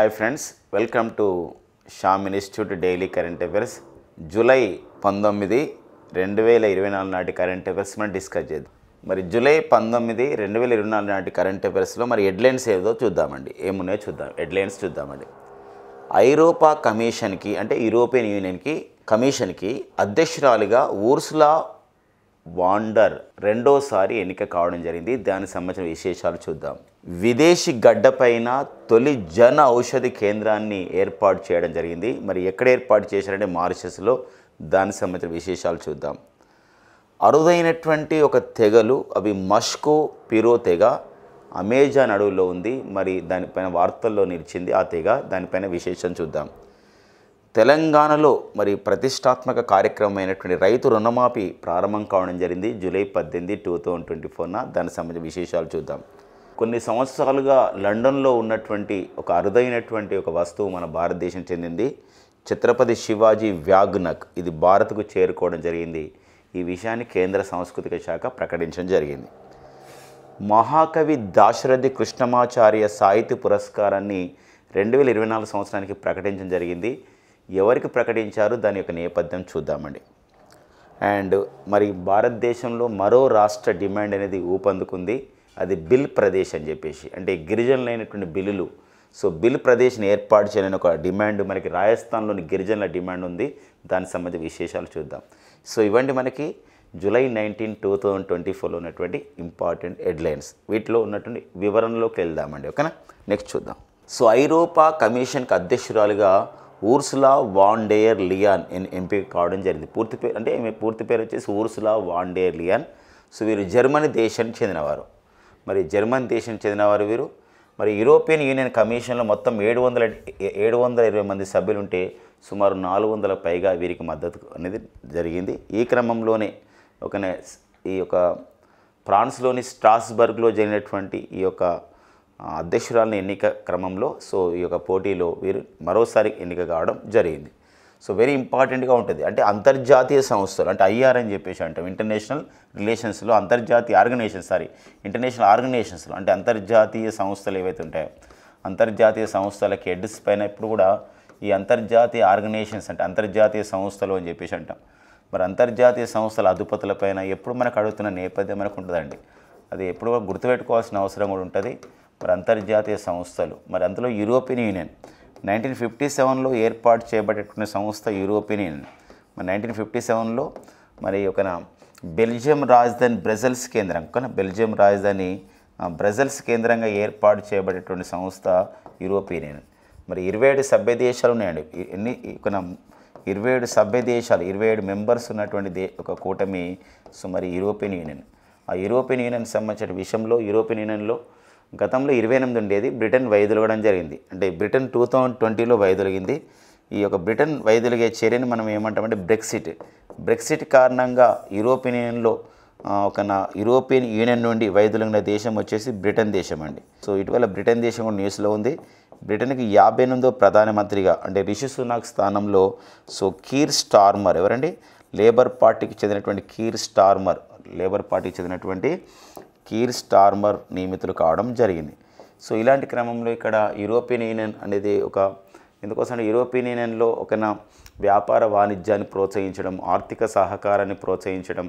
hi friends welcome to Sham institute daily current affairs July పంతొమ్మిది రెండు వేల ఇరవై నాలుగు నాటి కరెంట్ అఫేర్స్ మనం డిస్కస్ చేద్దాం మరి జూలై పంతొమ్మిది రెండు వేల ఇరవై నాలుగు నాటి కరెంట్ అఫేర్స్లో మరి హెడ్లైన్స్ ఏదో చూద్దామండి ఏమున్నాయో చూద్దాం హెడ్లైన్స్ చూద్దామండి ఐరోపా కమిషన్కి అంటే యూరోపియన్ యూనియన్కి కమిషన్కి అధ్యక్షురాలిగా ఊర్సులా వాండర్ రెండోసారి ఎన్నిక కావడం జరిగింది దానికి సంబంధించిన విశేషాలు చూద్దాం విదేశీ గడ్డపైన తొలి జన ఔషధి కేంద్రాన్ని ఏర్పాటు చేయడం జరిగింది మరి ఎక్కడ ఏర్పాటు చేశారంటే మారిషస్లో దానికి సంబంధించిన విశేషాలు చూద్దాం అరుదైనటువంటి ఒక తెగలు అవి మష్కో పిరో తెగ అమెజాన్ అడవుల్లో ఉంది మరి దానిపైన వార్తల్లో నిలిచింది ఆ తెగ దానిపైన విశేషం చూద్దాం తెలంగాణలో మరి ప్రతిష్టాత్మక కార్యక్రమం అయినటువంటి రైతు రుణమాఫీ ప్రారంభం కావడం జరిగింది జూలై పద్దెనిమిది టూ థౌజండ్ ట్వంటీ ఫోర్న దానికి సంబంధించిన విశేషాలు చూద్దాం కొన్ని సంవత్సరాలుగా లండన్లో ఉన్నటువంటి ఒక అరుదైనటువంటి ఒక వస్తువు మన భారతదేశం చెందింది ఛత్రపతి శివాజీ వ్యాగ్నక్ ఇది భారత్కు చేరుకోవడం జరిగింది ఈ విషయాన్ని కేంద్ర సాంస్కృతిక శాఖ ప్రకటించడం జరిగింది మహాకవి దాశరథి కృష్ణమాచార్య సాహిత్య పురస్కారాన్ని రెండు వేల ఇరవై నాలుగు సంవత్సరానికి ప్రకటించడం జరిగింది ఎవరికి ప్రకటించారు దాని యొక్క నేపథ్యం చూద్దామండి అండ్ మరి భారతదేశంలో మరో రాష్ట్ర డిమాండ్ అనేది ఊపందుకుంది అది బిల్ ప్రదేశ్ అని చెప్పేసి అంటే గిరిజనులైనటువంటి బిల్లులు సో బిల్ ప్రదేశ్ని ఏర్పాటు చేయాలని ఒక డిమాండ్ మనకి రాజస్థాన్లోని గిరిజనుల డిమాండ్ ఉంది దానికి సంబంధించి విశేషాలు చూద్దాం సో ఇవ్వండి మనకి July nineteen two thousand twenty ఫోర్లో ఉన్నటువంటి ఇంపార్టెంట్ హెడ్లైన్స్ వీటిలో ఉన్నటువంటి వివరణలోకి వెళ్దామండి ఓకేనా నెక్స్ట్ చూద్దాం సో ఐరోపా కమిషన్కి అధ్యక్షురాలుగా ఊర్సులా వాండేయర్ లియాన్ ఎంపిక కావడం జరిగింది పూర్తి పేరు అంటే పూర్తి పేరు వచ్చేసి ఊర్సులా వాండేయర్ లియాన్ సో వీరు జర్మనీ దేశానికి చెందినవారు మరి జర్మన్ దేశం చెందినవారు వీరు మరి యూరోపియన్ యూనియన్ కమిషన్లో మొత్తం ఏడు వందల ఏడు వందల ఇరవై మంది సభ్యులుంటే సుమారు నాలుగు వందల పైగా వీరికి మద్దతు అనేది జరిగింది ఈ క్రమంలోనే ఒక ఈ యొక్క ఫ్రాన్స్లోని స్ట్రాస్బర్గ్లో జరిగినటువంటి ఈ యొక్క అధ్యక్షురాలని ఎన్నిక క్రమంలో సో ఈ యొక్క పోటీలో వీరు మరోసారి ఎన్నిక కావడం జరిగింది సో వెరీ ఇంపార్టెంట్గా ఉంటుంది అంటే అంతర్జాతీయ సంస్థలు అంటే ఐఆర్ అని చెప్పేసి అంటాం ఇంటర్నేషనల్ రిలేషన్స్లో అంతర్జాతీయ ఆర్గనైజేషన్ సారీ ఇంటర్నేషనల్ ఆర్గనైజేషన్స్లో అంటే అంతర్జాతీయ సంస్థలు ఏవైతే ఉంటాయో అంతర్జాతీయ సంస్థలకి హెడ్స్ పైన ఇప్పుడు కూడా ఈ అంతర్జాతీయ ఆర్గనైజేషన్స్ అంటే అంతర్జాతీయ సంస్థలు అని చెప్పేసి అంటాం మరి అంతర్జాతీయ సంస్థల అధిపతులపైన ఎప్పుడు మనకు అడుగుతున్న నేపథ్యం మనకు ఉంటుందండి అది ఎప్పుడు గుర్తుపెట్టుకోవాల్సిన అవసరం కూడా ఉంటుంది మరి అంతర్జాతీయ సంస్థలు మరి అందులో యూరోపియన్ యూనియన్ నైన్టీన్ ఫిఫ్టీ సెవెన్లో ఏర్పాటు చేయబడేటువంటి సంస్థ యూరోపియన్ యూనియన్ మరి నైన్టీన్ ఫిఫ్టీ సెవెన్లో మరి ఒక బెల్జియం రాజధాని బ్రెజల్స్ కేంద్రం కానీ బెల్జియం రాజధాని బ్రెజల్స్ కేంద్రంగా ఏర్పాటు చేయబడేటువంటి సంస్థ యూరోపియన్ యూనియన్ మరి ఇరవై ఏడు సభ్య దేశాలు ఉన్నాయండి ఎన్ని ఒక ఇరవై ఏడు సభ్య దేశాలు ఇరవై ఏడు మెంబర్స్ ఉన్నటువంటి దే ఒక కూటమి సో మరి యూరోపియన్ యూనియన్ ఆ యూరోపియన్ యూనియన్ సంబంధించిన విషయంలో యూరోపియన్ యూనియన్లో గతంలో ఇరవై ఎనిమిది ఉండేది బ్రిటన్ వైదొలగడం జరిగింది అంటే బ్రిటన్ టూ థౌజండ్ ట్వంటీలో వైదొలిగింది ఈ యొక్క బ్రిటన్ వైదొలిగే చర్యని మనం ఏమంటామంటే బ్రెక్సిట్ బ్రెక్సిట్ కారణంగా యూరోపియన్ యూనియన్లో ఒక నా యూరోపియన్ యూనియన్ నుండి వైదొలిగిన దేశం వచ్చేసి బ్రిటన్ దేశం అండి సో ఇటీవల బ్రిటన్ దేశం కూడా న్యూస్లో ఉంది బ్రిటన్కి యాభై ఎనిమిదో ప్రధానమంత్రిగా అంటే రిషి సునాక్ స్థానంలో సో కీర్ స్టార్మర్ ఎవరండి లేబర్ పార్టీకి చెందినటువంటి కీర్ స్టార్మర్ లేబర్ పార్టీకి చెందినటువంటి కీర్ స్టార్మర్ నియమితులు కావడం జరిగింది సో ఇలాంటి క్రమంలో ఇక్కడ యూరోపియన్ యూనియన్ అనేది ఒక ఎందుకోసం యూరోపియన్ యూనియన్లో ఒక వ్యాపార వాణిజ్యాన్ని ప్రోత్సహించడం ఆర్థిక సహకారాన్ని ప్రోత్సహించడం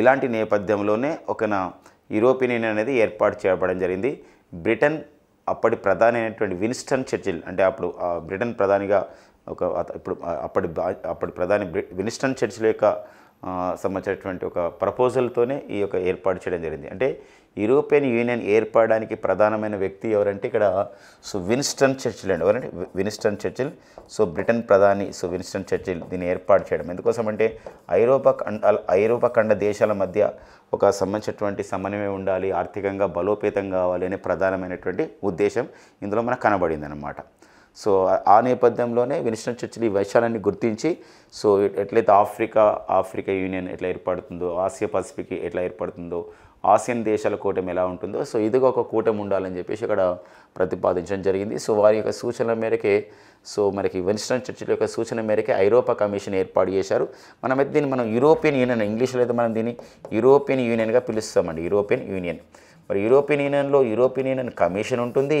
ఇలాంటి నేపథ్యంలోనే ఒక యూరోపియన్ యూనియన్ అనేది ఏర్పాటు చేయబడడం జరిగింది బ్రిటన్ అప్పటి ప్రధాని అయినటువంటి విన్స్టన్ చర్చిల్ అంటే అప్పుడు బ్రిటన్ ప్రధానిగా ఒక ఇప్పుడు అప్పటి అప్పటి ప్రధాని విన్స్టన్ చర్చిల్ యొక్క సంబంధించినటువంటి ఒక ప్రపోజల్తోనే ఈ యొక్క ఏర్పాటు చేయడం జరిగింది అంటే యూరోపియన్ యూనియన్ ఏర్పడడానికి ప్రధానమైన వ్యక్తి ఎవరంటే ఇక్కడ సో విన్స్టన్ చర్చిల్ అండి ఎవరంటే విన్స్టన్ చర్చిల్ సో బ్రిటన్ ప్రధాని సో విన్స్టన్ చర్చిల్ దీన్ని ఏర్పాటు చేయడం ఎందుకోసం అంటే ఐరోపా ఖండ ఐరోపా ఖండ దేశాల మధ్య ఒక సంబంధించినటువంటి సమన్వయం ఉండాలి ఆర్థికంగా బలోపేతం కావాలి అనే ప్రధానమైనటువంటి ఉద్దేశం ఇందులో మనకు కనబడింది అన్నమాట సో ఆ నేపథ్యంలోనే వినిస్టన్ చర్చిల్ ఈ వైశాలన్నీ గుర్తించి సో ఎట్లయితే ఆఫ్రికా ఆఫ్రికా యూనియన్ ఎట్లా ఏర్పడుతుందో ఆసియా పసిఫిక్ ఎట్లా ఏర్పడుతుందో ఆసియన్ దేశాల కూటమి ఎలా ఉంటుందో సో ఇదిగో ఒక కూటమి ఉండాలని చెప్పేసి ఇక్కడ ప్రతిపాదించడం జరిగింది సో వారి యొక్క సూచనల మేరకే సో మనకి వెన్స్టన్ చర్చిల యొక్క సూచన మేరకే ఐరోపా కమిషన్ ఏర్పాటు చేశారు మనమైతే దీన్ని మనం యూరోపియన్ యూనియన్ ఇంగ్లీష్లో అయితే మనం దీన్ని యూరోపియన్ యూనియన్గా పిలుస్తామండి యూరోపియన్ యూనియన్ మరి యూరోపియన్ యూనియన్లో యూరోపియన్ యూనియన్ కమిషన్ ఉంటుంది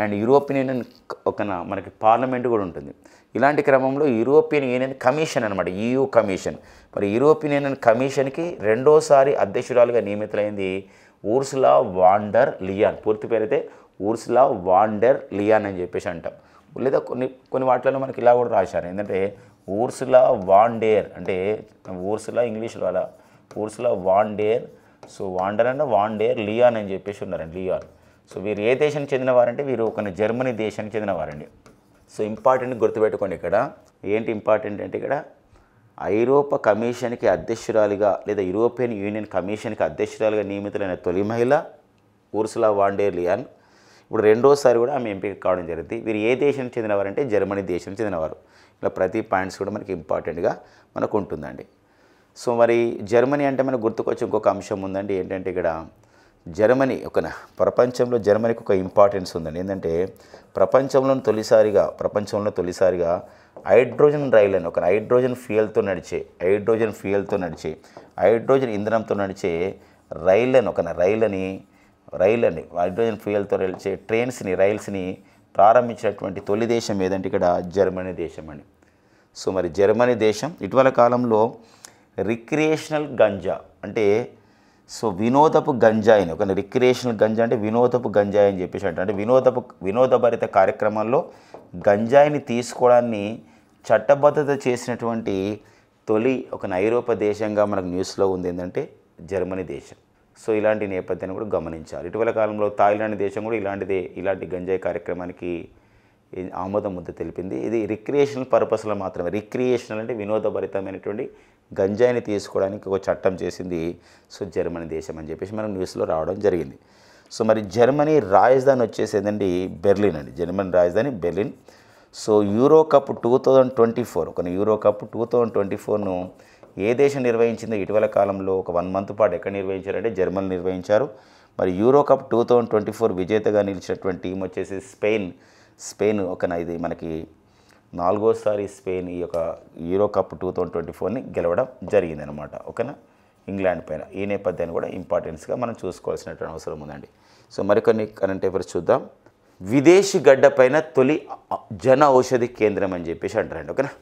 అండ్ యూరోపియన్ యూనియన్ ఒక మనకి పార్లమెంట్ కూడా ఉంటుంది ఇలాంటి క్రమంలో యూరోపియన్ యూనియన్ కమిషన్ అనమాట ఈయూ e కమిషన్ మరి యూరోపియన్ యూనియన్ కమిషన్కి రెండోసారి అధ్యక్షురాలుగా నియమితులైంది ఊర్సులా వాండర్ లియాన్ పూర్తి పేరైతే ఊర్సులా వాండర్ లియాన్ అని చెప్పేసి అంటాం లేదా కొన్ని కొన్ని వాటిలో మనకి ఇలా కూడా రాశారు ఏంటంటే ఊర్సులా వాండేర్ అంటే ఊర్సులా ఇంగ్లీష్లో అలా ఊర్సులా వాండేర్ సో వాండర్ అంటే వాండేర్ లియాన్ అని చెప్పేసి ఉన్నారండి లియాన్ సో వీరు ఏ దేశానికి చెందినవారంటే వీరు ఒక జర్మనీ దేశానికి చెందినవారండి సో ఇంపార్టెంట్ గుర్తుపెట్టుకోండి ఇక్కడ ఏంటి ఇంపార్టెంట్ అంటే ఇక్కడ ఐరోపా కమిషన్కి అధ్యక్షురాలిగా లేదా యూరోపియన్ యూనియన్ కమిషన్కి అధ్యక్షురాలిగా నియమితులైన తొలి మహిళ ఊర్సులా వాండేర్ లియాన్ ఇప్పుడు రెండోసారి కూడా ఆమె ఎంపిక కావడం జరిగింది వీరు ఏ దేశానికి చెందినవారంటే జర్మనీ దేశం చెందినవారు ఇలా ప్రతి పాయింట్స్ కూడా మనకి ఇంపార్టెంట్గా మనకు ఉంటుందండి సో మరి జర్మనీ అంటే మనకు గుర్తుకొచ్చే ఇంకొక అంశం ఉందండి ఏంటంటే ఇక్కడ జర్మనీ ఒక ప్రపంచంలో జర్మనీకి ఒక ఇంపార్టెన్స్ ఉందండి ఏంటంటే ప్రపంచంలో తొలిసారిగా ప్రపంచంలో తొలిసారిగా హైడ్రోజన్ రైల్ అని ఒక హైడ్రోజన్ ఫ్యూయల్తో నడిచే హైడ్రోజన్ ఫ్యూయల్తో నడిచే హైడ్రోజన్ ఇంధనంతో నడిచే రైల్ అని ఒక రైల్ అని రైల్ అని హైడ్రోజన్ ఫ్యూయల్తో నడిచే ట్రైన్స్ని రైల్స్ని ప్రారంభించినటువంటి తొలి దేశం ఏదంటే ఇక్కడ జర్మనీ దేశం అని సో మరి జర్మనీ దేశం ఇటీవల కాలంలో రిక్రియేషనల్ గంజా అంటే సో వినోదపు గంజాయిని ఒక రిక్రియేషనల్ గంజా అంటే వినోదపు గంజాయి అని చెప్పేసి అంటే వినోదపు వినోదభరిత కార్యక్రమాల్లో గంజాయిని తీసుకోవడాన్ని చట్టబద్ధత చేసినటువంటి తొలి ఒక నైరోప దేశంగా మనకు న్యూస్లో ఉంది ఏంటంటే జర్మనీ దేశం సో ఇలాంటి నేపథ్యాన్ని కూడా గమనించాలి ఇటీవల కాలంలో థాయిలాండ్ దేశం కూడా ఇలాంటిదే ఇలాంటి గంజాయి కార్యక్రమానికి ఆమోద ముద్ద తెలిపింది ఇది రిక్రియేషనల్ పర్పస్లో మాత్రమే రిక్రియేషనల్ అంటే వినోదభరితమైనటువంటి గంజాయిని తీసుకోవడానికి ఒక చట్టం చేసింది సో జర్మనీ దేశం అని చెప్పేసి మనం న్యూస్లో రావడం జరిగింది సో మరి జర్మనీ రాజధాని వచ్చేసేదండి బెర్లిన్ అండి జర్మనీ రాజధాని Berlin so euro cup two thousand twenty four కొన్ని euro cup two thousand twenty ఫోర్ను ఏ దేశం నిర్వహించిందో ఇటీవల కాలంలో ఒక వన్ మంత్ పాటు ఎక్కడ నిర్వహించారంటే జర్మనీ నిర్వహించారు మరి euro cup two thousand twenty four విజేతగా నిలిచినటువంటి టీం వచ్చేసి స్పెయిన్ స్పెయిన్ ఒక ఇది మనకి నాలుగోసారి స్పెయిన్ ఈ యొక్క euro cup two thousand twenty ఫోర్ని గెలవడం జరిగిందనమాట ఓకేనా ఇంగ్లాండ్ పైన ఈ నేపథ్యాన్ని కూడా ఇంపార్టెన్స్గా మనం చూసుకోవాల్సినటువంటి అవసరం ఉందండి సో మరికొన్ని కరెంట్ పేపర్స్ చూద్దాం విదేశీ పైన తొలి జన ఔషధి కేంద్రం అని చెప్పేసి అంటారండి ఓకేనా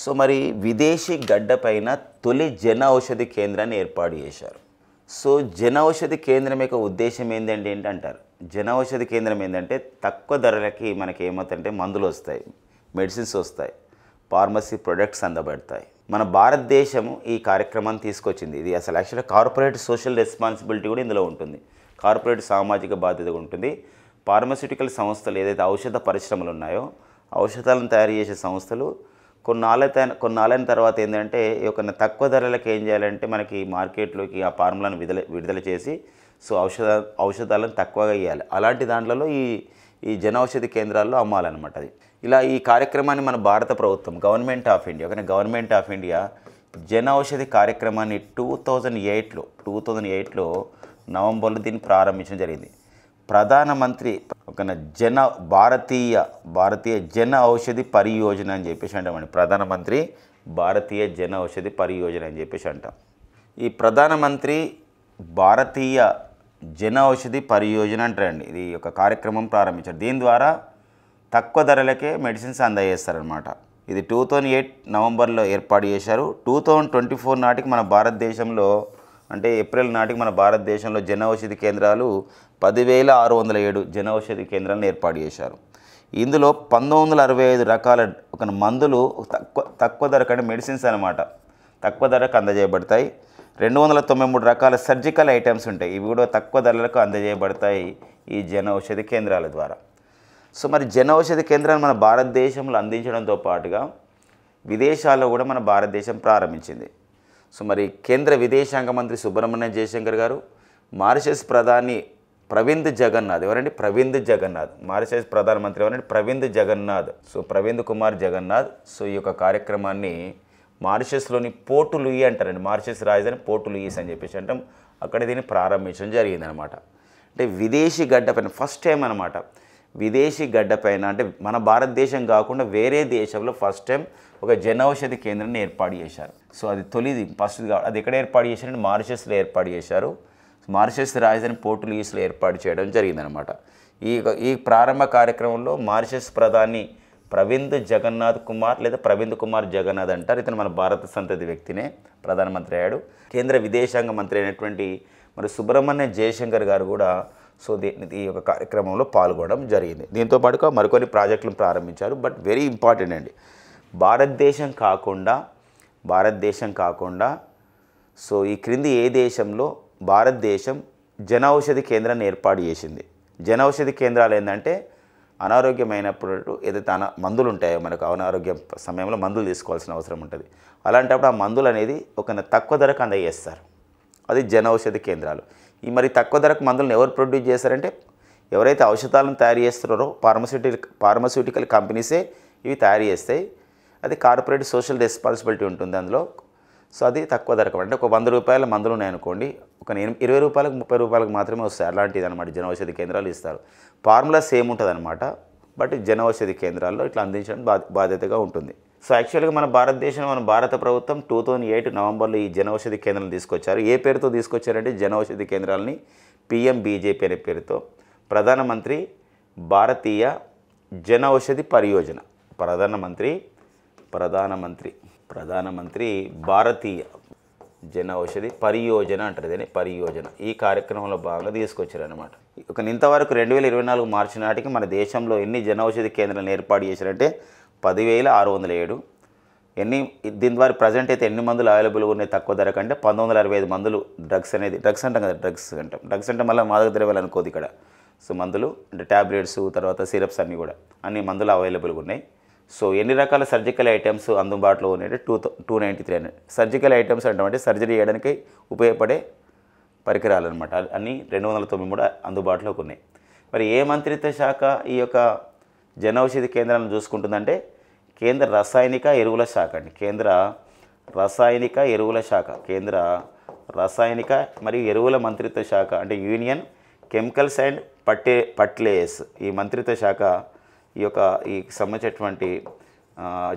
సో మరి విదేశీ పైన తొలి జన ఔషధి కేంద్రాన్ని ఏర్పాటు చేశారు సో జన ఔషధి కేంద్రం యొక్క ఉద్దేశం ఏంటంటే ఏంటంటారు జన ఔషధి కేంద్రం ఏంటంటే తక్కువ ధరలకి మనకి ఏమవుతుందంటే మందులు వస్తాయి మెడిసిన్స్ వస్తాయి ఫార్మసీ ప్రొడక్ట్స్ అందబడతాయి మన భారతదేశం ఈ కార్యక్రమాన్ని తీసుకొచ్చింది ఇది అసలు యాక్చువల్గా కార్పొరేట్ సోషల్ రెస్పాన్సిబిలిటీ కూడా ఇందులో ఉంటుంది కార్పొరేట్ సామాజిక బాధ్యత ఉంటుంది ఫార్మస్యూటికల్ సంస్థలు ఏదైతే ఔషధ పరిశ్రమలు ఉన్నాయో ఔషధాలను తయారు చేసే సంస్థలు కొన్నాళ్ళ కొన్నాళ్ళైన తర్వాత ఏంటంటే ఒక తక్కువ ధరలకు ఏం చేయాలంటే మనకి మార్కెట్లోకి ఆ ఫార్ములను విడుదల విడుదల చేసి సో ఔషధ ఔషధాలను తక్కువగా ఇవ్వాలి అలాంటి దాంట్లలో ఈ ఈ జనౌషధి కేంద్రాల్లో అమ్మాలన్నమాట అది ఇలా ఈ కార్యక్రమాన్ని మన భారత ప్రభుత్వం గవర్నమెంట్ ఆఫ్ ఇండియా కానీ గవర్నమెంట్ ఆఫ్ ఇండియా జనౌషధి కార్యక్రమాన్ని టూ థౌజండ్ ఎయిట్లో టూ థౌజండ్ ఎయిట్లో నవంబర్లో దీన్ని ప్రారంభించడం జరిగింది ప్రధానమంత్రి ఒక జన భారతీయ భారతీయ జన ఔషధి పరియోజన అని చెప్పేసి అంటాం ప్రధానమంత్రి భారతీయ జన ఔషధి పరియోజన అని చెప్పేసి అంటాం ఈ ప్రధానమంత్రి భారతీయ జన ఔషధి పరియోజన అంటారండి ఇది ఒక కార్యక్రమం ప్రారంభించారు దీని ద్వారా తక్కువ ధరలకే మెడిసిన్స్ అందజేస్తారనమాట ఇది టూ థౌజండ్ ఎయిట్ నవంబర్లో ఏర్పాటు చేశారు టూ థౌజండ్ ట్వంటీ ఫోర్ నాటికి మన భారతదేశంలో అంటే ఏప్రిల్ నాటికి మన భారతదేశంలో జన ఔషధి కేంద్రాలు పదివేల ఆరు వందల ఏడు జన ఔషధి కేంద్రాలను ఏర్పాటు చేశారు ఇందులో పంతొమ్మిది వందల అరవై ఐదు రకాల ఒక మందులు తక్కువ తక్కువ ధర కంటే మెడిసిన్స్ అనమాట తక్కువ ధరకు అందజేయబడతాయి రెండు వందల తొంభై మూడు రకాల సర్జికల్ ఐటమ్స్ ఉంటాయి ఇవి కూడా తక్కువ ధరలకు అందజేయబడతాయి ఈ జన ఔషధి కేంద్రాల ద్వారా సో మరి జన ఔషధి కేంద్రాన్ని మన భారతదేశంలో అందించడంతో పాటుగా విదేశాల్లో కూడా మన భారతదేశం ప్రారంభించింది సో మరి కేంద్ర విదేశాంగ మంత్రి సుబ్రహ్మణ్యం జయశంకర్ గారు మారిషస్ ప్రధాని ప్రవింద్ జగన్నాథ్ ఎవరండి ప్రవింద్ జగన్నాథ్ మారిషస్ ప్రధానమంత్రి ఎవరండి ప్రవీణ్ జగన్నాథ్ సో ప్రవీంద్ కుమార్ జగన్నాథ్ సో ఈ యొక్క కార్యక్రమాన్ని మారిషస్లోని పోర్టు లూయి అంటారండి మారిషస్ రాజధాని పోర్టు లూయిస్ అని చెప్పేసి అంటాం అక్కడ దీన్ని ప్రారంభించడం జరిగిందనమాట అంటే విదేశీ గడ్డపైన ఫస్ట్ టైం అనమాట విదేశీ గడ్డపైన అంటే మన భారతదేశం కాకుండా వేరే దేశంలో ఫస్ట్ టైం ఒక జనౌషధి కేంద్రాన్ని ఏర్పాటు చేశారు సో అది తొలిది ఫస్ట్ అది ఎక్కడ ఏర్పాటు చేశారంటే మారిషస్లో ఏర్పాటు చేశారు మారిషస్ రాజధాని పోర్టు లూయిస్లో ఏర్పాటు చేయడం జరిగిందనమాట ఈ ఈ ప్రారంభ కార్యక్రమంలో మారిషస్ ప్రధాని ప్రవీంద్ జగన్నాథ్ కుమార్ లేదా ప్రవీంద్ కుమార్ జగన్నాథ్ అంటారు ఇతను మన భారత సంతతి వ్యక్తినే ప్రధానమంత్రి అయ్యాడు కేంద్ర విదేశాంగ మంత్రి అయినటువంటి మరి సుబ్రహ్మణ్య జయశంకర్ గారు కూడా సో ఈ యొక్క కార్యక్రమంలో పాల్గొనడం జరిగింది దీంతో పాటుగా మరికొన్ని ప్రాజెక్టులను ప్రారంభించారు బట్ వెరీ ఇంపార్టెంట్ అండి భారతదేశం కాకుండా భారతదేశం కాకుండా సో ఈ క్రింది ఏ దేశంలో భారతదేశం జనౌషధి కేంద్రాన్ని ఏర్పాటు చేసింది జనౌషధి కేంద్రాలు ఏంటంటే అనారోగ్యమైనప్పుడు ఏదైతే అన మందులు ఉంటాయో మనకు అనారోగ్య సమయంలో మందులు తీసుకోవాల్సిన అవసరం ఉంటుంది అలాంటప్పుడు ఆ మందులు అనేది ఒక తక్కువ ధరకు అందజేస్తారు అది జన ఔషధి కేంద్రాలు ఈ మరి తక్కువ ధరకు మందులను ఎవరు ప్రొడ్యూస్ చేస్తారంటే ఎవరైతే ఔషధాలను తయారు చేస్తున్నారో ఫార్మస్యూటికల్ ఫార్మస్యూటికల్ కంపెనీసే ఇవి తయారు చేస్తాయి అది కార్పొరేట్ సోషల్ రెస్పాన్సిబిలిటీ ఉంటుంది అందులో సో అది తక్కువ ధరకు అంటే ఒక వంద రూపాయల మందులు ఉన్నాయి అనుకోండి ఒక నేను ఇరవై రూపాయలకు ముప్పై రూపాయలకు మాత్రమే వస్తాయి అలాంటిది అనమాట జనౌషధి కేంద్రాలు ఇస్తారు ఫార్ములా సేమ్ ఉంటుంది అనమాట బట్ జనౌషధి కేంద్రాల్లో ఇట్లా అందించడం బాధ్యతగా ఉంటుంది సో యాక్చువల్గా మన భారతదేశం మన భారత ప్రభుత్వం టూ థౌజండ్ ఎయిట్ నవంబర్లో ఈ జనౌషధి కేంద్రాలను తీసుకొచ్చారు ఏ పేరుతో తీసుకొచ్చారంటే జనౌషధి కేంద్రాలని పిఎం బీజేపీ అనే పేరుతో ప్రధానమంత్రి భారతీయ జనౌషధి పరియోజన ప్రధానమంత్రి ప్రధానమంత్రి ప్రధానమంత్రి భారతీయ జన ఔషధి పరియోజన అంటారు దీన్ని పరియోజన ఈ కార్యక్రమంలో భాగంగా తీసుకొచ్చారు అనమాట ఒక ఇంతవరకు రెండు వేల ఇరవై నాలుగు మార్చి నాటికి మన దేశంలో ఎన్ని జన ఔషధి కేంద్రాలను ఏర్పాటు చేశారంటే పదివేల ఆరు వందల ఏడు ఎన్ని దీని ద్వారా ప్రజెంట్ అయితే ఎన్ని మందులు అవైలబుల్గా ఉన్నాయి తక్కువ ధర కంటే పంతొమ్మిది వందల అరవై ఐదు మందులు డ్రగ్స్ అనేది డ్రగ్స్ అంటాం కదా డ్రగ్స్ అంటాం డ్రగ్స్ అంటే మళ్ళీ మాదక ద్రవ్యాలు అనుకోదు ఇక్కడ సో మందులు అంటే ట్యాబ్లెట్స్ తర్వాత సిరప్స్ అన్నీ కూడా అన్ని మందులు అవైలబుల్గా ఉన్నాయి సో ఎన్ని రకాల సర్జికల్ ఐటమ్స్ అందుబాటులో ఉన్నాయి టూ టూ నైంటీ త్రీ అని సర్జికల్ ఐటమ్స్ అంటే సర్జరీ చేయడానికి ఉపయోగపడే పరికరాలు అనమాట అన్నీ రెండు వందల తొమ్మిది కూడా అందుబాటులోకి ఉన్నాయి మరి ఏ మంత్రిత్వ శాఖ ఈ యొక్క జనౌషధి కేంద్రాలను చూసుకుంటుందంటే కేంద్ర రసాయనిక ఎరువుల శాఖ అండి కేంద్ర రసాయనిక ఎరువుల శాఖ కేంద్ర రసాయనిక మరియు ఎరువుల మంత్రిత్వ శాఖ అంటే యూనియన్ కెమికల్స్ అండ్ పట్టే పట్లేయర్స్ ఈ మంత్రిత్వ శాఖ ఈ యొక్క ఈ సంబంధించినటువంటి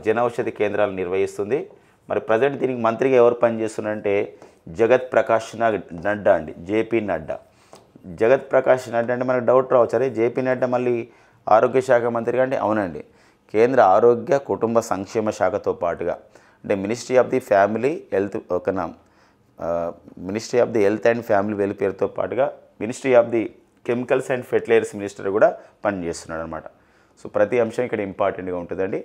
జనౌషధి కేంద్రాలు నిర్వహిస్తుంది మరి ప్రజెంట్ దీనికి మంత్రిగా ఎవరు పనిచేస్తున్నారంటే జగత్ ప్రకాష్ నడ్డా అండి జేపీ నడ్డా జగత్ ప్రకాష్ నడ్డా అంటే మనకు డౌట్ రావచ్చు అరే జేపీ నడ్డా మళ్ళీ ఆరోగ్య శాఖ మంత్రిగా అంటే అవునండి కేంద్ర ఆరోగ్య కుటుంబ సంక్షేమ శాఖతో పాటుగా అంటే ministry of the family health ఒక ministry of the health and family వెల్ఫేర్తో పాటుగా ministry of the chemicals and fertilisers minister కూడా పనిచేస్తున్నాడు అనమాట సో ప్రతి అంశం ఇక్కడ ఇంపార్టెంట్గా ఉంటుందండి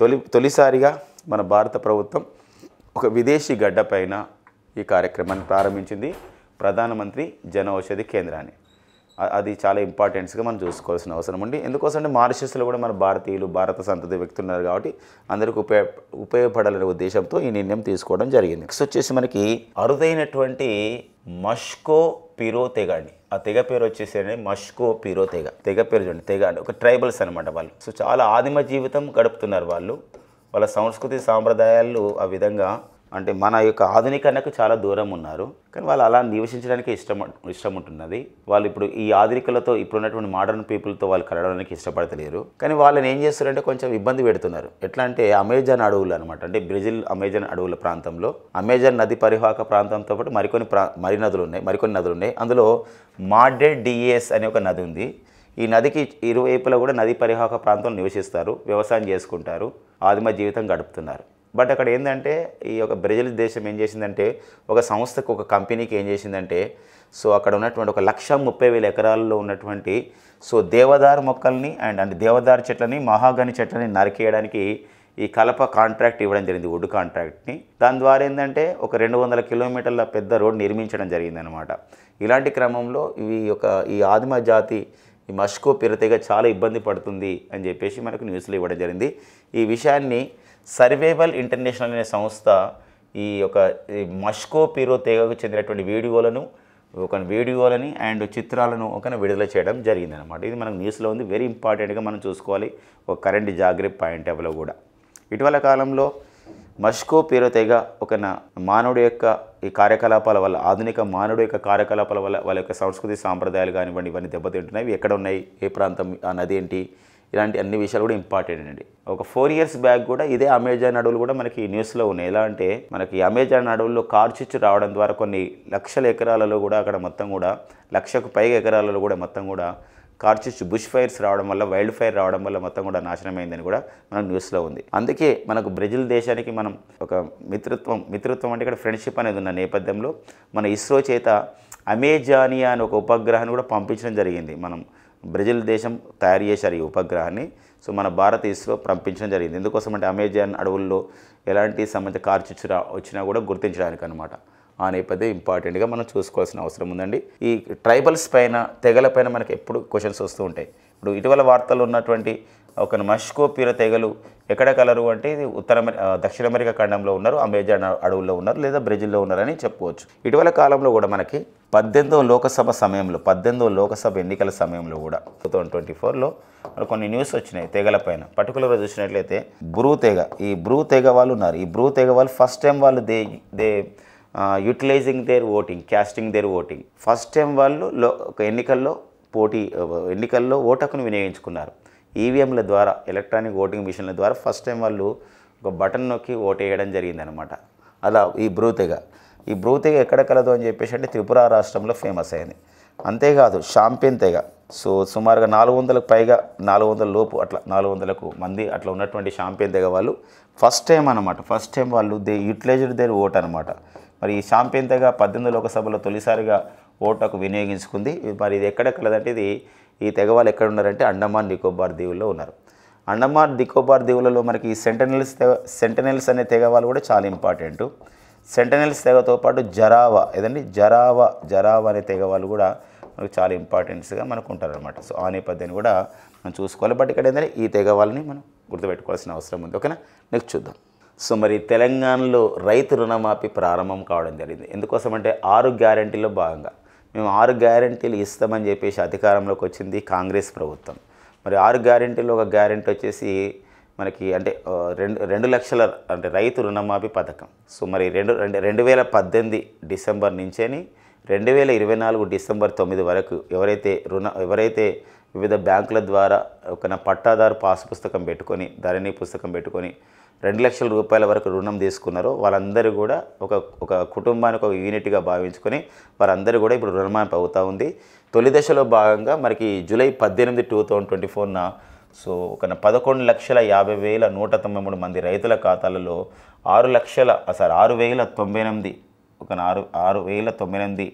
తొలి తొలిసారిగా మన భారత ప్రభుత్వం ఒక విదేశీ గడ్డపైన ఈ కార్యక్రమాన్ని ప్రారంభించింది ప్రధానమంత్రి జన ఔషధి కేంద్రాన్ని అది చాలా ఇంపార్టెన్స్గా మనం చూసుకోవాల్సిన అవసరం ఉంది అంటే మారిషస్లో కూడా మన భారతీయులు భారత సంతతి వ్యక్తులు ఉన్నారు కాబట్టి అందరికీ ఉపయోగ ఉపయోగపడాలనే ఉద్దేశంతో ఈ నిర్ణయం తీసుకోవడం జరిగింది నెక్స్ట్ వచ్చేసి మనకి అరుదైనటువంటి మష్కో పిరో తెగ అండి ఆ తెగ పేరు వచ్చేసి మష్కో పిరో తెగ తెగ పేరు చూడండి తెగ అండి ఒక ట్రైబల్స్ అనమాట వాళ్ళు సో చాలా ఆదిమ జీవితం గడుపుతున్నారు వాళ్ళు వాళ్ళ సంస్కృతి సాంప్రదాయాలు ఆ విధంగా అంటే మన యొక్క ఆధునికనకు చాలా దూరం ఉన్నారు కానీ వాళ్ళు అలా నివసించడానికి ఇష్టం ఇష్టం ఉంటున్నది వాళ్ళు ఇప్పుడు ఈ ఆధునికలతో ఇప్పుడు ఉన్నటువంటి మోడర్న్ పీపుల్తో వాళ్ళు కలవడానికి ఇష్టపడతలేరు కానీ వాళ్ళని ఏం చేస్తారంటే కొంచెం ఇబ్బంది పెడుతున్నారు ఎట్లా అంటే అమెజాన్ అడవులు అనమాట అంటే బ్రెజిల్ అమెజాన్ అడవుల ప్రాంతంలో అమెజాన్ నది పరివాహక ప్రాంతంతో పాటు మరికొన్ని ప్రా మరి నదులు ఉన్నాయి మరికొన్ని నదులు ఉన్నాయి అందులో మాడే డిఎస్ అనే ఒక నది ఉంది ఈ నదికి ఇరువైపులా కూడా నది పరివాహక ప్రాంతంలో నివసిస్తారు వ్యవసాయం చేసుకుంటారు ఆదిమ జీవితం గడుపుతున్నారు బట్ అక్కడ ఏంటంటే ఈ యొక్క బ్రెజిల్ దేశం ఏం చేసిందంటే ఒక సంస్థకు ఒక కంపెనీకి ఏం చేసిందంటే సో అక్కడ ఉన్నటువంటి ఒక లక్ష ముప్పై వేల ఎకరాల్లో ఉన్నటువంటి సో దేవదారు మొక్కల్ని అండ్ అంటే దేవదారు చెట్లని మహాగని చెట్లని నరికేయడానికి ఈ కలప కాంట్రాక్ట్ ఇవ్వడం జరిగింది వుడ్ కాంట్రాక్ట్ని దాని ద్వారా ఏంటంటే ఒక రెండు వందల కిలోమీటర్ల పెద్ద రోడ్ నిర్మించడం జరిగిందనమాట ఇలాంటి క్రమంలో ఈ యొక్క ఈ ఆదిమ జాతి ఈ మష్కో పిరతిగా చాలా ఇబ్బంది పడుతుంది అని చెప్పేసి మనకు న్యూస్లో ఇవ్వడం జరిగింది ఈ విషయాన్ని సర్వేవల్ ఇంటర్నేషనల్ అనే సంస్థ ఈ యొక్క మష్కో పీరో తెగకు చెందినటువంటి వీడియోలను ఒక వీడియోలని అండ్ చిత్రాలను ఒక విడుదల చేయడం జరిగిందనమాట ఇది మనకు న్యూస్లో ఉంది వెరీ ఇంపార్టెంట్గా మనం చూసుకోవాలి ఒక కరెంట్ జాగ్రత్త పాయింట్ ఆఫ్లో కూడా ఇటీవల కాలంలో మష్కో పీరో తెగ ఒక మానవుడి యొక్క ఈ కార్యకలాపాల వల్ల ఆధునిక మానవుడి యొక్క కార్యకలాపాల వల్ల వాళ్ళ యొక్క సంస్కృతి సాంప్రదాయాలు కానివ్వండి ఇవన్నీ దెబ్బతింటున్నాయి ఎక్కడ ఉన్నాయి ఏ ప్రాంతం ఆ నది ఏంటి ఇలాంటి అన్ని విషయాలు కూడా ఇంపార్టెంట్ అండి ఒక ఫోర్ ఇయర్స్ బ్యాక్ కూడా ఇదే అమెజాన్ అడవులు కూడా మనకి న్యూస్లో ఉన్నాయి ఎలా అంటే మనకి అమెజాన్ అడవుల్లో కార్చిచ్చు రావడం ద్వారా కొన్ని లక్షల ఎకరాలలో కూడా అక్కడ మొత్తం కూడా లక్షకు పైగా ఎకరాలలో కూడా మొత్తం కూడా కార్చిచ్చు బుష్ ఫైర్స్ రావడం వల్ల వైల్డ్ ఫైర్ రావడం వల్ల మొత్తం కూడా నాశనమైందని కూడా మనకు న్యూస్లో ఉంది అందుకే మనకు బ్రెజిల్ దేశానికి మనం ఒక మిత్రత్వం మిత్రత్వం అంటే ఇక్కడ ఫ్రెండ్షిప్ అనేది ఉన్న నేపథ్యంలో మన ఇస్రో చేత అమెజానియా అని ఒక ఉపగ్రహాన్ని కూడా పంపించడం జరిగింది మనం బ్రెజిల్ దేశం తయారు చేశారు ఈ ఉపగ్రహాన్ని సో మన భారత ఇస్రో పంపించడం జరిగింది ఎందుకోసం అంటే అమెజాన్ అడవుల్లో ఎలాంటి సంబంధిత కార్చిచ్చు వచ్చినా కూడా గుర్తించడానికి అనమాట ఆ నేపథ్యం ఇంపార్టెంట్గా మనం చూసుకోవాల్సిన అవసరం ఉందండి ఈ ట్రైబల్స్ పైన తెగల పైన మనకి ఎప్పుడు క్వశ్చన్స్ వస్తూ ఉంటాయి ఇప్పుడు ఇటీవల వార్తలు ఉన్నటువంటి ఒక మష్కోపీర తెగలు ఎక్కడ కలరు అంటే ఇది ఉత్తర దక్షిణ అమెరికా ఖండంలో ఉన్నారు అమెజాన్ అడవుల్లో ఉన్నారు లేదా బ్రెజిల్లో ఉన్నారని చెప్పుకోవచ్చు ఇటీవల కాలంలో కూడా మనకి పద్దెనిమిదవ లోకసభ సమయంలో పద్దెనిమిదవ లోకసభ ఎన్నికల సమయంలో కూడా టూ థౌజండ్ ట్వంటీ ఫోర్లో కొన్ని న్యూస్ వచ్చినాయి తెగల పైన పర్టికులర్గా చూసినట్లయితే బ్రూ తెగ ఈ బ్రూ తెగ వాళ్ళు ఉన్నారు ఈ బ్రూ తెగ వాళ్ళు ఫస్ట్ టైం వాళ్ళు they they utilising their voting casting their voting first time వాళ్ళు లో ఎన్నికల్లో పోటీ ఎన్నికల్లో ఓటకును వినియోగించుకున్నారు ఈవీఎంల e ద్వారా ఎలక్ట్రానిక్ ఓటింగ్ మిషన్ల ద్వారా ఫస్ట్ టైం వాళ్ళు ఒక బటన్ నొక్కి ఓటు వేయడం జరిగిందనమాట అలా ఈ బ్రూతెగ ఈ బ్రూతెగ ఎక్కడ కలదు అని చెప్పేసి అంటే త్రిపుర రాష్ట్రంలో ఫేమస్ అయింది అంతేకాదు షాంపియన్ తెగ సో సుమారుగా నాలుగు వందలకు పైగా నాలుగు వందల లోపు అట్లా నాలుగు వందలకు మంది అట్లా ఉన్నటువంటి షాంపియన్ తెగ వాళ్ళు ఫస్ట్ టైం అనమాట ఫస్ట్ టైం వాళ్ళు దే యూటిలైజ్డ్ దేర్ ఓట్ అనమాట మరి ఈ షాంపియన్ తెగ పద్దెనిమిది లోకసభలో తొలిసారిగా ఓటకు వినియోగించుకుంది మరి ఇది ఎక్కడ ఇది ఈ తెగవాళ్ళు ఎక్కడ ఉన్నారంటే అండమాన్ నికోబార్ దీవుల్లో ఉన్నారు అండమాన్ నికోబార్ దీవులలో మనకి సెంటనెల్స్ తెగ సెంటనల్స్ అనే తెగవాళ్ళు కూడా చాలా ఇంపార్టెంట్ సెంటనెల్స్ తెగతో పాటు జరావా ఏదండి జరావా జరావా అనే తెగవాళ్ళు కూడా మనకు చాలా ఇంపార్టెన్స్గా మనకు ఉంటారనమాట సో ఆ నేపథ్యాన్ని కూడా మనం చూసుకోవాలి బట్ ఇక్కడ ఏంటంటే ఈ తెగ వాళ్ళని మనం గుర్తుపెట్టుకోవాల్సిన అవసరం ఉంది ఓకేనా నెక్స్ట్ చూద్దాం సో మరి తెలంగాణలో రైతు రుణమాఫీ ప్రారంభం కావడం జరిగింది ఎందుకోసం అంటే ఆరు గ్యారంటీలో భాగంగా మేము ఆరు గ్యారంటీలు ఇస్తామని చెప్పేసి అధికారంలోకి వచ్చింది కాంగ్రెస్ ప్రభుత్వం మరి ఆరు గ్యారంటీలు ఒక గ్యారంటీ వచ్చేసి మనకి అంటే రెండు రెండు లక్షల అంటే రైతు రుణమాఫీ పథకం సో మరి రెండు రెండు రెండు వేల పద్దెనిమిది డిసెంబర్ నుంచేని రెండు వేల ఇరవై నాలుగు డిసెంబర్ తొమ్మిది వరకు ఎవరైతే రుణ ఎవరైతే వివిధ బ్యాంకుల ద్వారా ఒక పట్టాదారు పాస్ పుస్తకం పెట్టుకొని ధరణి పుస్తకం పెట్టుకొని రెండు లక్షల రూపాయల వరకు రుణం తీసుకున్నారో వాళ్ళందరూ కూడా ఒక ఒక కుటుంబానికి ఒక యూనిట్గా భావించుకొని వారందరూ కూడా ఇప్పుడు రుణమాఫీ అవుతూ ఉంది తొలి దశలో భాగంగా మనకి జూలై పద్దెనిమిది టూ థౌజండ్ ట్వంటీ ఫోర్న సో ఒక పదకొండు లక్షల యాభై వేల నూట తొంభై మూడు మంది రైతుల ఖాతాలలో ఆరు లక్షల సారీ ఆరు వేల తొంభై ఎనిమిది ఒక ఆరు ఆరు వేల తొంభై ఎనిమిది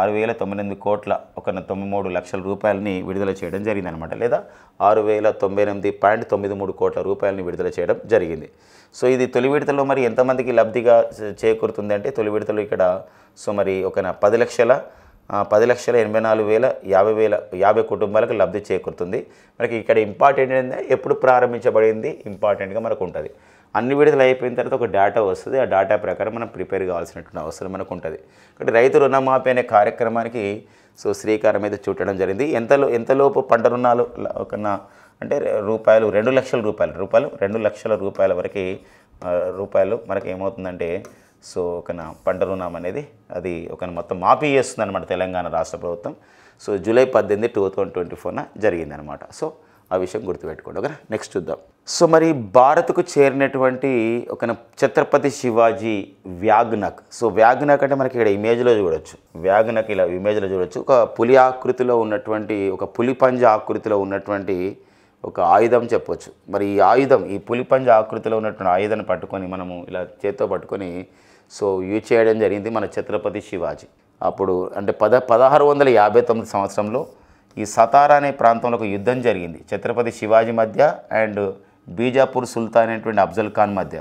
ఆరు వేల తొంభై ఎనిమిది కోట్ల ఒక తొంభై మూడు లక్షల రూపాయలని విడుదల చేయడం జరిగిందనమాట లేదా ఆరు వేల తొంభై ఎనిమిది పాయింట్ తొమ్మిది మూడు కోట్ల రూపాయలని విడుదల చేయడం జరిగింది సో ఇది తొలి విడతలో మరి ఎంతమందికి లబ్ధిగా చేకూరుతుంది అంటే తొలి విడతలు ఇక్కడ సో మరి ఒక పది లక్షల పది లక్షల ఎనభై నాలుగు వేల యాభై వేల యాభై కుటుంబాలకు లబ్ధి చేకూరుతుంది మనకి ఇక్కడ ఇంపార్టెంట్ ఏంటంటే ఎప్పుడు ప్రారంభించబడింది ఇంపార్టెంట్గా మనకు ఉంటుంది అన్ని విడుదల అయిపోయిన తర్వాత ఒక డేటా వస్తుంది ఆ డేటా ప్రకారం మనం ప్రిపేర్ కావాల్సినటువంటి అవసరం మనకు ఉంటుంది కాబట్టి రైతు రుణమాఫీ అనే కార్యక్రమానికి సో శ్రీకారం అయితే చుట్టడం జరిగింది ఎంతలో ఎంతలోపు పంట రుణాలు కన్నా అంటే రూపాయలు రెండు లక్షల రూపాయలు రూపాయలు రెండు లక్షల రూపాయల వరకు రూపాయలు మనకి ఏమవుతుందంటే సో ఒక పంట రుణం అనేది అది ఒక మొత్తం మాఫీ చేస్తుంది అనమాట తెలంగాణ రాష్ట్ర ప్రభుత్వం సో జూలై పద్దెనిమిది టూ థౌసండ్ ట్వంటీ ఫోర్న అనమాట సో ఆ విషయం గుర్తుపెట్టుకోండి ఒక నెక్స్ట్ చూద్దాం సో మరి భారత్కు చేరినటువంటి ఒక ఛత్రపతి శివాజీ వ్యాగ్నక్ సో వ్యాగ్నక్ అంటే మనకి ఇక్కడ ఇమేజ్లో చూడొచ్చు వ్యాగ్నక్ ఇలా ఇమేజ్లో చూడొచ్చు ఒక పులి ఆకృతిలో ఉన్నటువంటి ఒక పులి పంజ ఆకృతిలో ఉన్నటువంటి ఒక ఆయుధం చెప్పొచ్చు మరి ఈ ఆయుధం ఈ పులిపంజ ఆకృతిలో ఉన్నటువంటి ఆయుధాన్ని పట్టుకొని మనము ఇలా చేత్తో పట్టుకొని సో యూజ్ చేయడం జరిగింది మన ఛత్రపతి శివాజీ అప్పుడు అంటే పద పదహారు వందల యాభై తొమ్మిది సంవత్సరంలో ఈ సతారా అనే ప్రాంతంలో ఒక యుద్ధం జరిగింది ఛత్రపతి శివాజీ మధ్య అండ్ బీజాపూర్ సుల్తాన్ అనేటువంటి అఫ్జల్ ఖాన్ మధ్య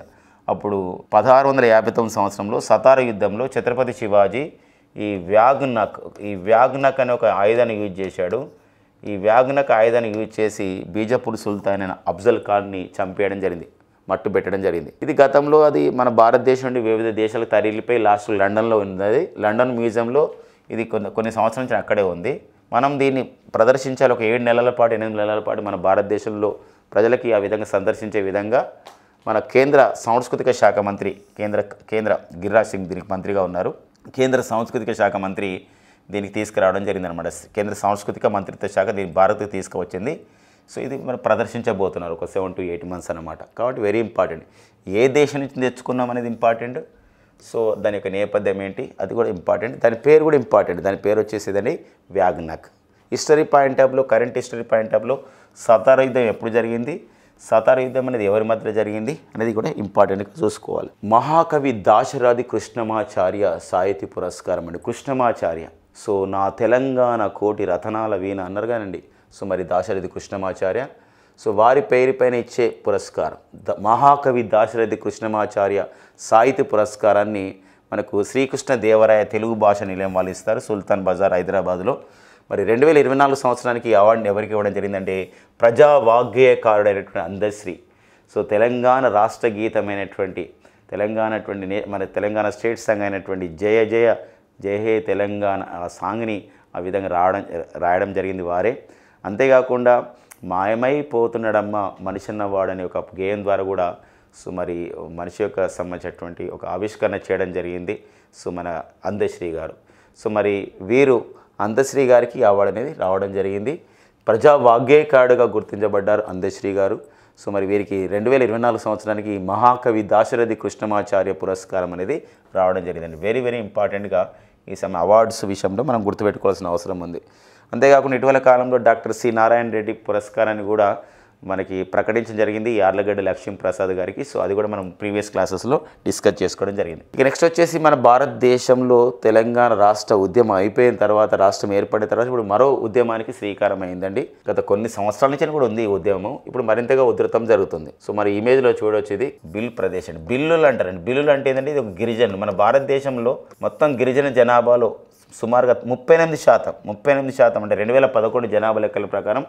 అప్పుడు పదహారు వందల యాభై తొమ్మిది సంవత్సరంలో సతారా యుద్ధంలో ఛత్రపతి శివాజీ ఈ వ్యాగ్నక్ ఈ వ్యాగ్నక్ అనే ఒక ఆయుధాన్ని యూజ్ చేశాడు ఈ వ్యాగ్నక్ ఆయుధాన్ని యూజ్ చేసి బీజాపూర్ సుల్తాన్ అయిన అఫ్జల్ ఖాన్ని చంపేయడం జరిగింది మట్టు పెట్టడం జరిగింది ఇది గతంలో అది మన భారతదేశం నుండి వివిధ దేశాలకు తరలిపోయి లాస్ట్ లండన్లో ఉన్నది లండన్ మ్యూజియంలో ఇది కొన్ని కొన్ని సంవత్సరాల నుంచి అక్కడే ఉంది మనం దీన్ని ప్రదర్శించాలి ఒక ఏడు నెలల పాటు ఎనిమిది నెలల పాటు మన భారతదేశంలో ప్రజలకి ఆ విధంగా సందర్శించే విధంగా మన కేంద్ర సాంస్కృతిక శాఖ మంత్రి కేంద్ర కేంద్ర గిరిరాజ్ సింగ్ దీనికి మంత్రిగా ఉన్నారు కేంద్ర సాంస్కృతిక శాఖ మంత్రి దీనికి తీసుకురావడం జరిగిందనమాట కేంద్ర సాంస్కృతిక మంత్రిత్వ శాఖ దీని భారత్కు తీసుకువచ్చింది సో ఇది మనం ప్రదర్శించబోతున్నారు ఒక సెవెన్ టు ఎయిట్ మంత్స్ అనమాట కాబట్టి వెరీ ఇంపార్టెంట్ ఏ దేశం నుంచి తెచ్చుకున్నాం అనేది ఇంపార్టెంట్ సో దాని యొక్క నేపథ్యం ఏంటి అది కూడా ఇంపార్టెంట్ దాని పేరు కూడా ఇంపార్టెంట్ దాని పేరు వచ్చేసేదండి వ్యాగ్నక్ హిస్టరీ పాయింట్ ఆఫ్లో కరెంట్ హిస్టరీ పాయింట్ ఆఫ్లో సతార యుద్ధం ఎప్పుడు జరిగింది సతార యుద్ధం అనేది ఎవరి మధ్య జరిగింది అనేది కూడా ఇంపార్టెంట్గా చూసుకోవాలి మహాకవి దాశరాధి కృష్ణమాచార్య సాహితీ పురస్కారం అండి కృష్ణమాచార్య సో నా తెలంగాణ కోటి రతనాల వీణ అన్నారు కానండి సో మరి దాశరథి కృష్ణమాచార్య సో వారి పేరుపైన ఇచ్చే పురస్కారం మహాకవి దాశరథి కృష్ణమాచార్య సాహిత్య పురస్కారాన్ని మనకు శ్రీకృష్ణ దేవరాయ తెలుగు భాష నిలయం వాళ్ళు ఇస్తారు సుల్తాన్ బజార్ హైదరాబాద్లో మరి రెండు వేల ఇరవై నాలుగు సంవత్సరానికి ఈ అవార్డుని ఎవరికి ఇవ్వడం జరిగిందంటే ప్రజా అందశ్రీ సో తెలంగాణ రాష్ట్ర గీతమైనటువంటి తెలంగాణ అటువంటి మన తెలంగాణ స్టేట్ సాంగ్ అయినటువంటి జయ జయ జయ హే తెలంగాణ ఆ సాంగ్ని ఆ విధంగా రావడం రాయడం జరిగింది వారే అంతేకాకుండా మాయమైపోతున్నాడమ్మ మనిషి అన్నవాడని ఒక గేయం ద్వారా కూడా సో మరి మనిషి యొక్క సంబంధించినటువంటి ఒక ఆవిష్కరణ చేయడం జరిగింది సో మన అందశ్రీ గారు సో మరి వీరు అందశ్రీ గారికి అవార్డు అనేది రావడం జరిగింది ప్రజా వాగ్గేయకారుడుగా గుర్తించబడ్డారు అందశ్రీ గారు సో మరి వీరికి రెండు వేల ఇరవై నాలుగు సంవత్సరానికి మహాకవి దాశరథి కృష్ణమాచార్య పురస్కారం అనేది రావడం జరిగిందండి వెరీ వెరీ ఇంపార్టెంట్గా ఈ సమయం అవార్డ్స్ విషయంలో మనం గుర్తుపెట్టుకోవాల్సిన అవసరం ఉంది అంతేకాకుండా ఇటీవల కాలంలో డాక్టర్ సి నారాయణ రెడ్డి పురస్కారాన్ని కూడా మనకి ప్రకటించడం జరిగింది యార్లగడ్డ లక్ష్మీ ప్రసాద్ గారికి సో అది కూడా మనం ప్రీవియస్ క్లాసెస్లో డిస్కస్ చేసుకోవడం జరిగింది ఇక నెక్స్ట్ వచ్చేసి మన భారతదేశంలో తెలంగాణ రాష్ట్ర ఉద్యమం అయిపోయిన తర్వాత రాష్ట్రం ఏర్పడిన తర్వాత ఇప్పుడు మరో ఉద్యమానికి శ్రీకారం అయిందండి గత కొన్ని సంవత్సరాల నుంచి కూడా ఉంది ఈ ఉద్యమం ఇప్పుడు మరింతగా ఉధృతం జరుగుతుంది సో మరి ఇమేజ్లో చూడొచ్చు ఇది బిల్ ప్రదేశం బిల్లులు అంటారండి బిల్లులు అంటే ఏంటంటే ఇది ఒక గిరిజనులు మన భారతదేశంలో మొత్తం గిరిజన జనాభాలో సుమారుగా ముప్పై ఎనిమిది శాతం ముప్పై ఎనిమిది శాతం అంటే రెండు వేల పదకొండు జనాభా లెక్కల ప్రకారం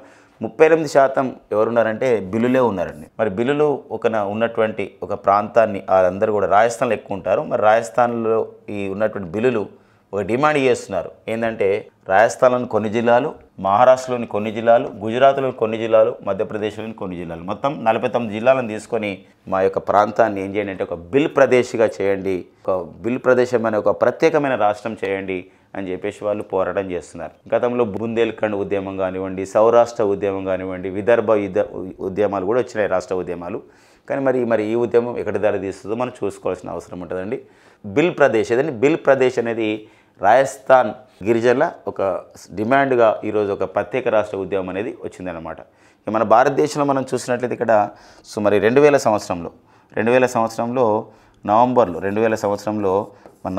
ముప్పై ఎనిమిది శాతం ఎవరున్నారంటే బిల్లులే ఉన్నారండి మరి బిల్లులు ఒక ఉన్నటువంటి ఒక ప్రాంతాన్ని వాళ్ళందరూ కూడా రాజస్థాన్లో ఎక్కువ ఉంటారు మరి రాజస్థాన్లో ఈ ఉన్నటువంటి బిల్లులు ఒక డిమాండ్ చేస్తున్నారు ఏంటంటే రాజస్థాన్లోని కొన్ని జిల్లాలు మహారాష్ట్రలోని కొన్ని జిల్లాలు గుజరాత్లోని కొన్ని జిల్లాలు మధ్యప్రదేశ్లోని కొన్ని జిల్లాలు మొత్తం నలభై తొమ్మిది జిల్లాలను తీసుకొని మా యొక్క ప్రాంతాన్ని ఏం చేయండి అంటే ఒక బిల్ ప్రదేశ్గా చేయండి ఒక బిల్ ప్రదేశం అనే ఒక ప్రత్యేకమైన రాష్ట్రం చేయండి అని చెప్పేసి వాళ్ళు పోరాటం చేస్తున్నారు గతంలో బుందేల్ఖండ్ ఉద్యమం కానివ్వండి సౌరాష్ట్ర ఉద్యమం కానివ్వండి విదర్భ ఉద్యమాలు కూడా వచ్చినాయి రాష్ట్ర ఉద్యమాలు కానీ మరి మరి ఈ ఉద్యమం ఎక్కడ దారి తీస్తుందో మనం చూసుకోవాల్సిన అవసరం ఉంటుందండి బిల్ ప్రదేశ్ ఏదండి బిల్ ప్రదేశ్ అనేది రాజస్థాన్ గిరిజనుల ఒక డిమాండ్గా ఈరోజు ఒక ప్రత్యేక రాష్ట్ర ఉద్యమం అనేది వచ్చిందనమాట మన భారతదేశంలో మనం చూసినట్లయితే ఇక్కడ సుమారు రెండు వేల సంవత్సరంలో రెండు వేల సంవత్సరంలో నవంబర్లో రెండు వేల సంవత్సరంలో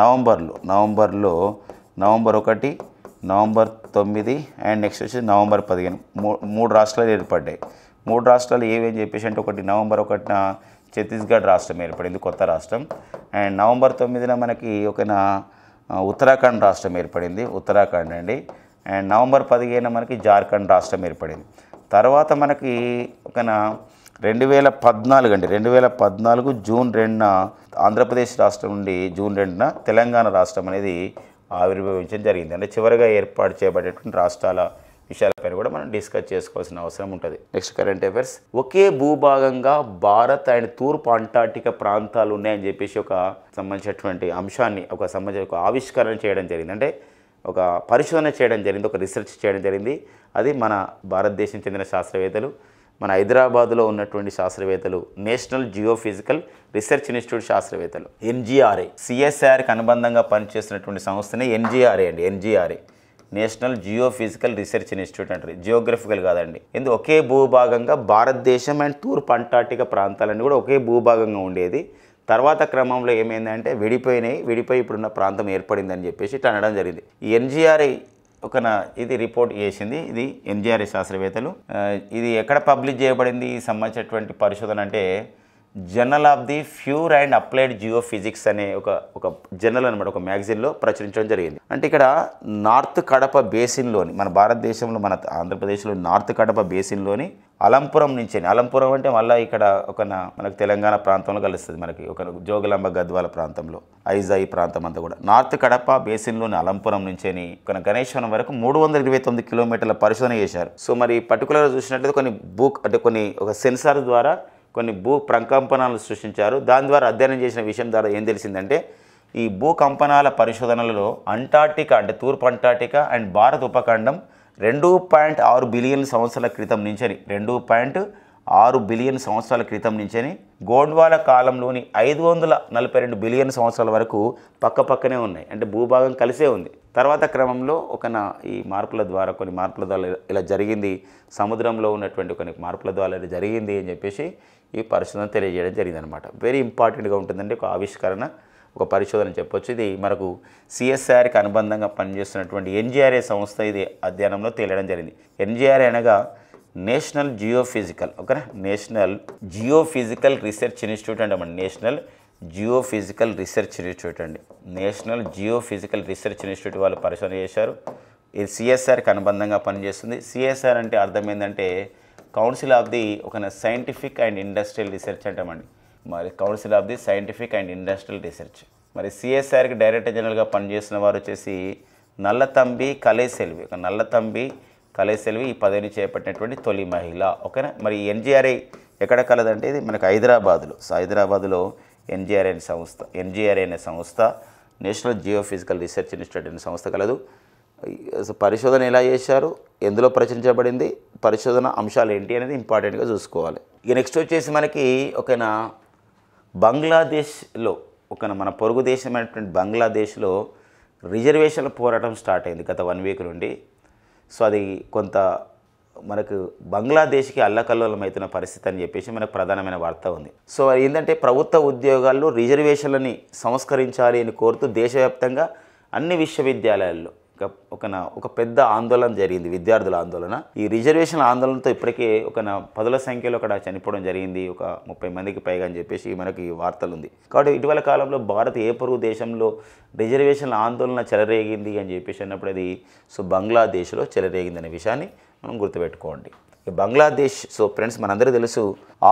నవంబర్లో నవంబర్లో నవంబర్ ఒకటి నవంబర్ తొమ్మిది అండ్ నెక్స్ట్ వచ్చేసి నవంబర్ పదిహేను మూ మూడు రాష్ట్రాలు ఏర్పడ్డాయి మూడు రాష్ట్రాలు ఏవేం చెప్పేసి అంటే ఒకటి నవంబర్ ఒకటిన ఛత్తీస్గఢ్ రాష్ట్రం ఏర్పడింది కొత్త రాష్ట్రం అండ్ నవంబర్ తొమ్మిదిన మనకి ఒక ఉత్తరాఖండ్ రాష్ట్రం ఏర్పడింది ఉత్తరాఖండ్ అండి అండ్ నవంబర్ పదిహేను మనకి జార్ఖండ్ రాష్ట్రం ఏర్పడింది తర్వాత మనకి ఒక రెండు వేల పద్నాలుగు అండి రెండు వేల పద్నాలుగు జూన్ రెండున ఆంధ్రప్రదేశ్ రాష్ట్రం నుండి జూన్ రెండున తెలంగాణ రాష్ట్రం అనేది ఆవిర్భవించడం జరిగింది అంటే చివరిగా ఏర్పాటు చేయబడేటువంటి రాష్ట్రాల విషయాలపైన కూడా మనం డిస్కస్ చేసుకోవాల్సిన అవసరం ఉంటుంది నెక్స్ట్ కరెంట్ అఫైర్స్ ఒకే భూభాగంగా భారత్ అండ్ తూర్పు అంటార్టిక ప్రాంతాలు ఉన్నాయని చెప్పేసి ఒక సంబంధించినటువంటి అంశాన్ని ఒక సంబంధించిన ఒక ఆవిష్కరణ చేయడం జరిగింది అంటే ఒక పరిశోధన చేయడం జరిగింది ఒక రీసెర్చ్ చేయడం జరిగింది అది మన భారతదేశం చెందిన శాస్త్రవేత్తలు మన హైదరాబాద్లో ఉన్నటువంటి శాస్త్రవేత్తలు నేషనల్ జియోఫిజికల్ రీసెర్చ్ ఇన్స్టిట్యూట్ శాస్త్రవేత్తలు ఎన్జిఆర్ఏ సిఎస్ఆర్కి అనుబంధంగా పనిచేస్తున్నటువంటి సంస్థనే ఎన్జిఆర్ఏ అండి NGRI national geophysical research institute అంటారు జియోగ్రఫికల్ కాదండి ఎందు ఒకే భూభాగంగా భారతదేశం అండ్ తూర్పు అంటార్టిక ప్రాంతాలన్నీ కూడా ఒకే భూభాగంగా ఉండేది తర్వాత క్రమంలో ఏమైందంటే విడిపోయినాయి విడిపోయి ఇప్పుడున్న ప్రాంతం ఏర్పడిందని చెప్పేసి ఇట్లా అనడం జరిగింది ఎన్జిఆర్ఐ ఒక ఇది రిపోర్ట్ చేసింది ఇది ఎన్జిఆర్ఏ శాస్త్రవేత్తలు ఇది ఎక్కడ పబ్లిష్ చేయబడింది సంబంధించినటువంటి పరిశోధన అంటే journal of the pure and applied geophysics అనే ఒక ఒక జర్నల్ అనమాట ఒక మ్యాగజైన్లో ప్రచురించడం జరిగింది అంటే ఇక్కడ నార్త్ కడప బేసిన్లోని మన భారతదేశంలో మన ఆంధ్రప్రదేశ్లో నార్త్ కడప బేసిన్లోని అలంపురం నుంచి అలంపురం అంటే మళ్ళీ ఇక్కడ ఒక మనకు తెలంగాణ ప్రాంతంలో కలుస్తుంది మనకి ఒక జోగులాంబ గద్వాల ప్రాంతంలో ఐజా ప్రాంతం అంతా కూడా నార్త్ కడప బేసిన్లోని అలంపురం అని ఒక గణేశ్వరం వరకు మూడు వందల ఇరవై తొమ్మిది కిలోమీటర్ల పరిశోధన చేశారు సో మరి పర్టికులర్గా చూసినట్లయితే కొన్ని బుక్ అంటే కొన్ని ఒక సెన్సార్ ద్వారా కొన్ని భూ ప్రకంపనాలు సృష్టించారు దాని ద్వారా అధ్యయనం చేసిన విషయం ద్వారా ఏం తెలిసిందంటే ఈ భూకంపనాల పరిశోధనలలో అంటార్టికా అంటే తూర్పు అంటార్టికా అండ్ భారత ఉపఖండం రెండు పాయింట్ ఆరు బిలియన్ సంవత్సరాల క్రితం నుంచని రెండు పాయింట్ ఆరు బిలియన్ సంవత్సరాల క్రితం నుంచని గోండ్వాల కాలంలోని ఐదు వందల నలభై రెండు బిలియన్ సంవత్సరాల వరకు పక్క పక్కనే ఉన్నాయి అంటే భూభాగం కలిసే ఉంది తర్వాత క్రమంలో ఒక ఈ మార్పుల ద్వారా కొన్ని మార్పుల ద్వారా ఇలా జరిగింది సముద్రంలో ఉన్నటువంటి కొన్ని మార్పుల ద్వారా ఇలా జరిగింది అని చెప్పేసి ఈ పరిశోధన తెలియజేయడం జరిగిందనమాట వెరీ ఇంపార్టెంట్గా ఉంటుందండి ఒక ఆవిష్కరణ ఒక పరిశోధన చెప్పొచ్చు ఇది మనకు సిఎస్ఆర్కి అనుబంధంగా పనిచేస్తున్నటువంటి ఎన్జిఆర్ఏ సంస్థ ఇది అధ్యయనంలో తేలడం జరిగింది ఎన్జిఆర్ఏ అనగా నేషనల్ జియోఫిజికల్ ఓకేనా నేషనల్ జియోఫిజికల్ రీసెర్చ్ ఇన్స్టిట్యూట్ అండి మన నేషనల్ జియోఫిజికల్ రీసెర్చ్ ఇన్స్టిట్యూట్ అండి నేషనల్ జియోఫిజికల్ రీసెర్చ్ ఇన్స్టిట్యూట్ వాళ్ళు పరిశోధన చేశారు ఇది సిఎస్ఆర్కి అనుబంధంగా పనిచేస్తుంది సిఎస్ఆర్ అంటే అర్థం ఏంటంటే కౌన్సిల్ ఆఫ్ ది ఒక సైంటిఫిక్ అండ్ ఇండస్ట్రియల్ రీసెర్చ్ అంటామండి మరి council of the scientific and industrial research మరి సిఎస్ఆర్కి డైరెక్టర్ జనరల్గా పనిచేసిన వారు వచ్చేసి నల్లతంబి కలేసెల్వి ఒక నల్లతంబి కలేసెల్వి ఈ పదవిని చేపట్టినటువంటి తొలి మహిళ ఓకేనా మరి ఎన్జిఆర్ఐ ఎక్కడ కలదంటే ఇది మనకు హైదరాబాద్లో సో హైదరాబాద్లో ఎన్జిఆర్ఐ అనే సంస్థ ఎన్జిఆర్ఐ అనే సంస్థ నేషనల్ జియోఫిజికల్ రీసెర్చ్ ఇన్స్టిట్యూట్ అనే సంస్థ కలదు పరిశోధన ఎలా చేశారు ఎందులో ప్రచురించబడింది పరిశోధన అంశాలు ఏంటి అనేది ఇంపార్టెంట్గా చూసుకోవాలి ఇక నెక్స్ట్ వచ్చేసి మనకి ఒక బంగ్లాదేశ్లో ఒక మన పొరుగు దేశమైనటువంటి బంగ్లాదేశ్లో రిజర్వేషన్ల పోరాటం స్టార్ట్ అయింది గత వన్ వీక్ నుండి సో అది కొంత మనకు బంగ్లాదేశ్కి అల్లకల్లోలం అవుతున్న పరిస్థితి అని చెప్పేసి మనకు ప్రధానమైన వార్త ఉంది సో ఏంటంటే ప్రభుత్వ ఉద్యోగాల్లో రిజర్వేషన్లని సంస్కరించాలి అని కోరుతూ దేశవ్యాప్తంగా అన్ని విశ్వవిద్యాలయాల్లో ఒక ఒక పెద్ద ఆందోళన జరిగింది విద్యార్థుల ఆందోళన ఈ రిజర్వేషన్ ఆందోళనతో ఇప్పటికే ఒక పదుల సంఖ్యలో అక్కడ చనిపోవడం జరిగింది ఒక ముప్పై మందికి పైగా అని చెప్పేసి మనకి వార్తలు ఉంది కాబట్టి ఇటీవల కాలంలో భారత్ ఏ పొరుగు దేశంలో రిజర్వేషన్ ఆందోళన చెలరేగింది అని చెప్పేసి అన్నప్పుడు అది సో బంగ్లాదేశ్లో చెలరేగింది అనే విషయాన్ని మనం గుర్తుపెట్టుకోండి బంగ్లాదేశ్ సో ఫ్రెండ్స్ మనందరూ తెలుసు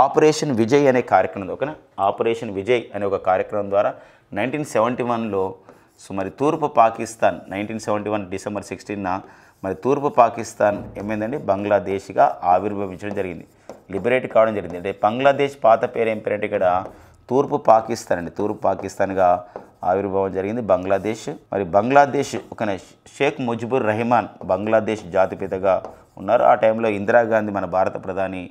ఆపరేషన్ విజయ్ అనే కార్యక్రమం ఓకేనా ఆపరేషన్ విజయ్ అనే ఒక కార్యక్రమం ద్వారా నైన్టీన్ సెవెంటీ వన్లో సో మరి తూర్పు Pakistan nineteen seventy one December సిక్స్టీన్న మరి తూర్పు పాకిస్తాన్ ఏమైందండి బంగ్లాదేశ్గా ఆవిర్భవించడం జరిగింది లిబరేట్ కావడం జరిగింది అంటే బంగ్లాదేశ్ పాత పేరు ఏం పేరంటే ఇక్కడ తూర్పు పాకిస్తాన్ అండి తూర్పు పాకిస్తాన్గా ఆవిర్భావం జరిగింది బంగ్లాదేశ్ మరి బంగ్లాదేశ్ ఒక షేక్ ముజిబుర్ రహిమాన్ బంగ్లాదేశ్ జాతిపితగా ఉన్నారు ఆ టైంలో ఇందిరాగాంధీ మన భారత ప్రధాని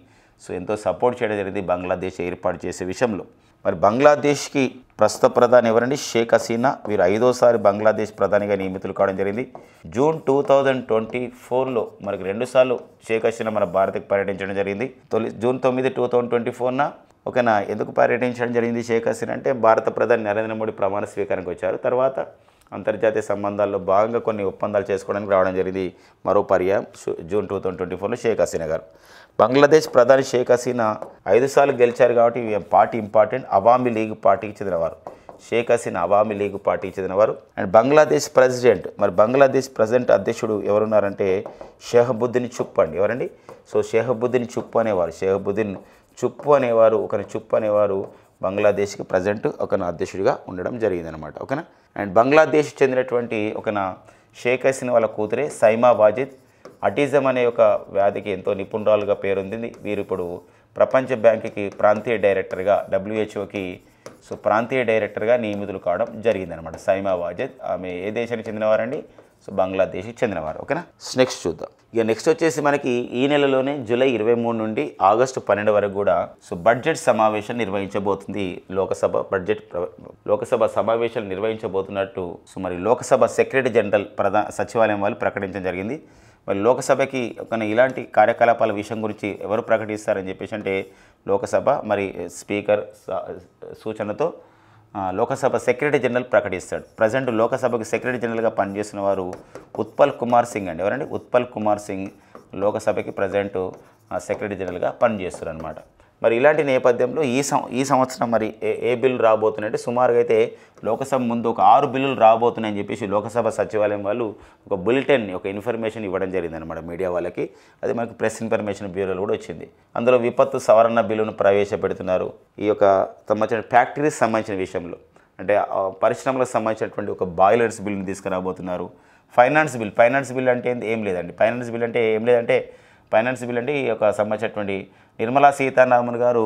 సో ఎంతో సపోర్ట్ చేయడం జరిగింది బంగ్లాదేశ్ ఏర్పాటు చేసే విషయంలో మరి బంగ్లాదేశ్కి ప్రస్తుత ప్రధాని ఎవరండి షేక్ హసీనా వీరు ఐదోసారి బంగ్లాదేశ్ ప్రధానిగా నియమితులు కావడం జరిగింది జూన్ టూ థౌజండ్ ట్వంటీ ఫోర్లో మనకి రెండుసార్లు షేక్ హసీనా మన భారత్కి పర్యటించడం జరిగింది తొలి జూన్ తొమ్మిది టూ థౌజండ్ ట్వంటీ ఫోర్న ఓకేనా ఎందుకు పర్యటించడం జరిగింది షేక్ హసీనా అంటే భారత ప్రధాని నరేంద్ర మోడీ ప్రమాణ స్వీకారానికి వచ్చారు తర్వాత అంతర్జాతీయ సంబంధాల్లో భాగంగా కొన్ని ఒప్పందాలు చేసుకోవడానికి రావడం జరిగింది మరో పర్యాయం జూన్ టూ థౌసండ్ ట్వంటీ ఫోర్లో షేక్ హసీనా గారు బంగ్లాదేశ్ ప్రధాని షేక్ హసీనా ఐదు సార్లు గెలిచారు కాబట్టి పార్టీ ఇంపార్టెంట్ అవామీ లీగ్ పార్టీకి చెందినవారు షేక్ హసీనా అవామీ లీగ్ పార్టీకి చెందినవారు అండ్ బంగ్లాదేశ్ ప్రెసిడెంట్ మరి బంగ్లాదేశ్ ప్రెసిడెంట్ అధ్యక్షుడు ఎవరున్నారంటే షేహబుద్దీన్ చుప్ అండి ఎవరండి సో షేహబుద్దీన్ చుప్ అనేవారు షేహబుద్దీన్ చుప్పు అనేవారు ఒకరిని చుప్పు అనేవారు బంగ్లాదేశ్కి ప్రజెంట్ ఒక అధ్యక్షుడిగా ఉండడం జరిగిందనమాట ఓకేనా అండ్ బంగ్లాదేశ్ చెందినటువంటి ఒక నా షేక్ హసీన్ వాళ్ళ కూతురే సైమా వాజిద్ అటిజం అనే ఒక వ్యాధికి ఎంతో నిపుణురాలుగా పేరొందింది వీరు ఇప్పుడు ప్రపంచ బ్యాంకుకి ప్రాంతీయ డైరెక్టర్గా డబ్ల్యూహెచ్ఓకి సో ప్రాంతీయ డైరెక్టర్గా నియమితులు కావడం జరిగిందనమాట సైమా వాజిద్ ఆమె ఏ దేశానికి చెందినవారండి సో బంగ్లాదేశ్కి చెందినవారు ఓకేనా నెక్స్ట్ చూద్దాం ఇక నెక్స్ట్ వచ్చేసి మనకి ఈ నెలలోనే జూలై ఇరవై మూడు నుండి ఆగస్టు పన్నెండు వరకు కూడా సో బడ్జెట్ సమావేశం నిర్వహించబోతుంది లోకసభ బడ్జెట్ లోకసభ సమావేశాలు నిర్వహించబోతున్నట్టు సో మరి లోకసభ సెక్రటరీ జనరల్ ప్రధాన సచివాలయం వాళ్ళు ప్రకటించడం జరిగింది మరి లోకసభకి ఒక ఇలాంటి కార్యకలాపాల విషయం గురించి ఎవరు ప్రకటిస్తారని చెప్పేసి అంటే లోకసభ మరి స్పీకర్ సూచనతో లోకసభ సెక్రటరీ జనరల్ ప్రకటిస్తాడు ప్రజెంట్ లోకసభకు సెక్రటరీ జనరల్గా పనిచేసిన వారు ఉత్పల్ కుమార్ సింగ్ అండి ఎవరండి ఉత్పల్ కుమార్ సింగ్ లోకసభకి ప్రజెంట్ సెక్రటరీ జనరల్గా పనిచేస్తారు అనమాట మరి ఇలాంటి నేపథ్యంలో ఈ సం ఈ సంవత్సరం మరి ఏ ఏ బిల్లు రాబోతున్నాయంటే సుమారుగా అయితే లోకసభ ముందు ఒక ఆరు బిల్లులు రాబోతున్నాయని చెప్పేసి లోకసభ సచివాలయం వాళ్ళు ఒక బులెటిన్ ఒక ఇన్ఫర్మేషన్ ఇవ్వడం జరిగిందనమాట మీడియా వాళ్ళకి అది మనకి ప్రెస్ ఇన్ఫర్మేషన్ బ్యూరోలు కూడా వచ్చింది అందులో విపత్తు సవరణ బిల్లును ప్రవేశపెడుతున్నారు ఈ యొక్క సంబంధించిన ఫ్యాక్టరీస్ సంబంధించిన విషయంలో అంటే పరిశ్రమలకు సంబంధించినటువంటి ఒక బాయిలర్స్ బిల్లును తీసుకురాబోతున్నారు ఫైనాన్స్ బిల్ ఫైనాన్స్ బిల్ అంటే ఏం లేదండి ఫైనాన్స్ బిల్ అంటే ఏం లేదంటే ఫైనాన్స్ బిల్ అంటే ఈ యొక్క సంబంధించినటువంటి నిర్మలా సీతారామన్ గారు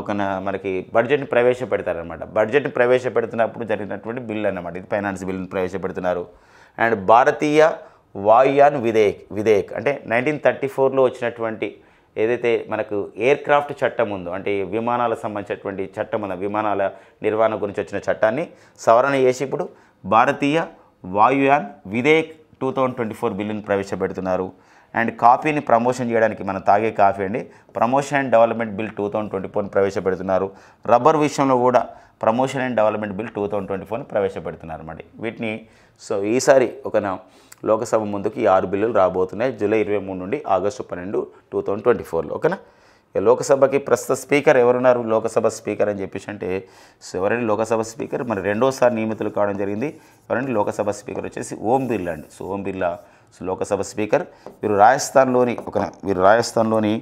ఒక మనకి బడ్జెట్ని ప్రవేశపెడతారనమాట బడ్జెట్ని ప్రవేశపెడుతున్నప్పుడు జరిగినటువంటి బిల్ అనమాట ఇది ఫైనాన్స్ బిల్ని ప్రవేశపెడుతున్నారు అండ్ భారతీయ వాయుయాన్ విధేయక్ విధేయక్ అంటే నైన్టీన్ థర్టీ ఫోర్లో వచ్చినటువంటి ఏదైతే మనకు ఎయిర్ క్రాఫ్ట్ చట్టం ఉందో అంటే విమానాలకు సంబంధించినటువంటి చట్టం ఉందో విమానాల నిర్వహణ గురించి వచ్చిన చట్టాన్ని సవరణ చేసి ఇప్పుడు Bharatiya Vayuyan Vidheyak two thousand twenty four బిల్లును ప్రవేశపెడుతున్నారు అండ్ కాఫీని ప్రమోషన్ చేయడానికి మనం తాగే కాఫీ అండి promotion and development bill two thousand twenty ఫోర్ని ప్రవేశపెడుతున్నారు రబ్బర్ విషయంలో కూడా promotion and development bill two thousand twenty ఫోర్ని ప్రవేశపెడుతున్నారు అన్నమాట వీటిని సో ఈసారి ఒక లోకసభ ముందుకు ఈ ఆరు బిల్లులు రాబోతున్నాయి జూలై ఇరవై మూడు నుండి ఆగస్టు పన్నెండు టూ థౌసండ్ ట్వంటీ ఫోర్లో ఓకేనా లోకసభకి ప్రస్తుత స్పీకర్ ఎవరున్నారు లోకసభ స్పీకర్ అని చెప్పేసి అంటే సో ఎవరైనా లోకసభ స్పీకర్ మరి రెండోసారి నియమితులు కావడం జరిగింది ఎవరంటే లోకసభ స్పీకర్ వచ్చేసి ఓం బిర్లా అండి సో ఓం బిర్లా లోకసభ స్పీకర్ వీరు రాజస్థాన్లోని ఒక వీరు రాజస్థాన్లోని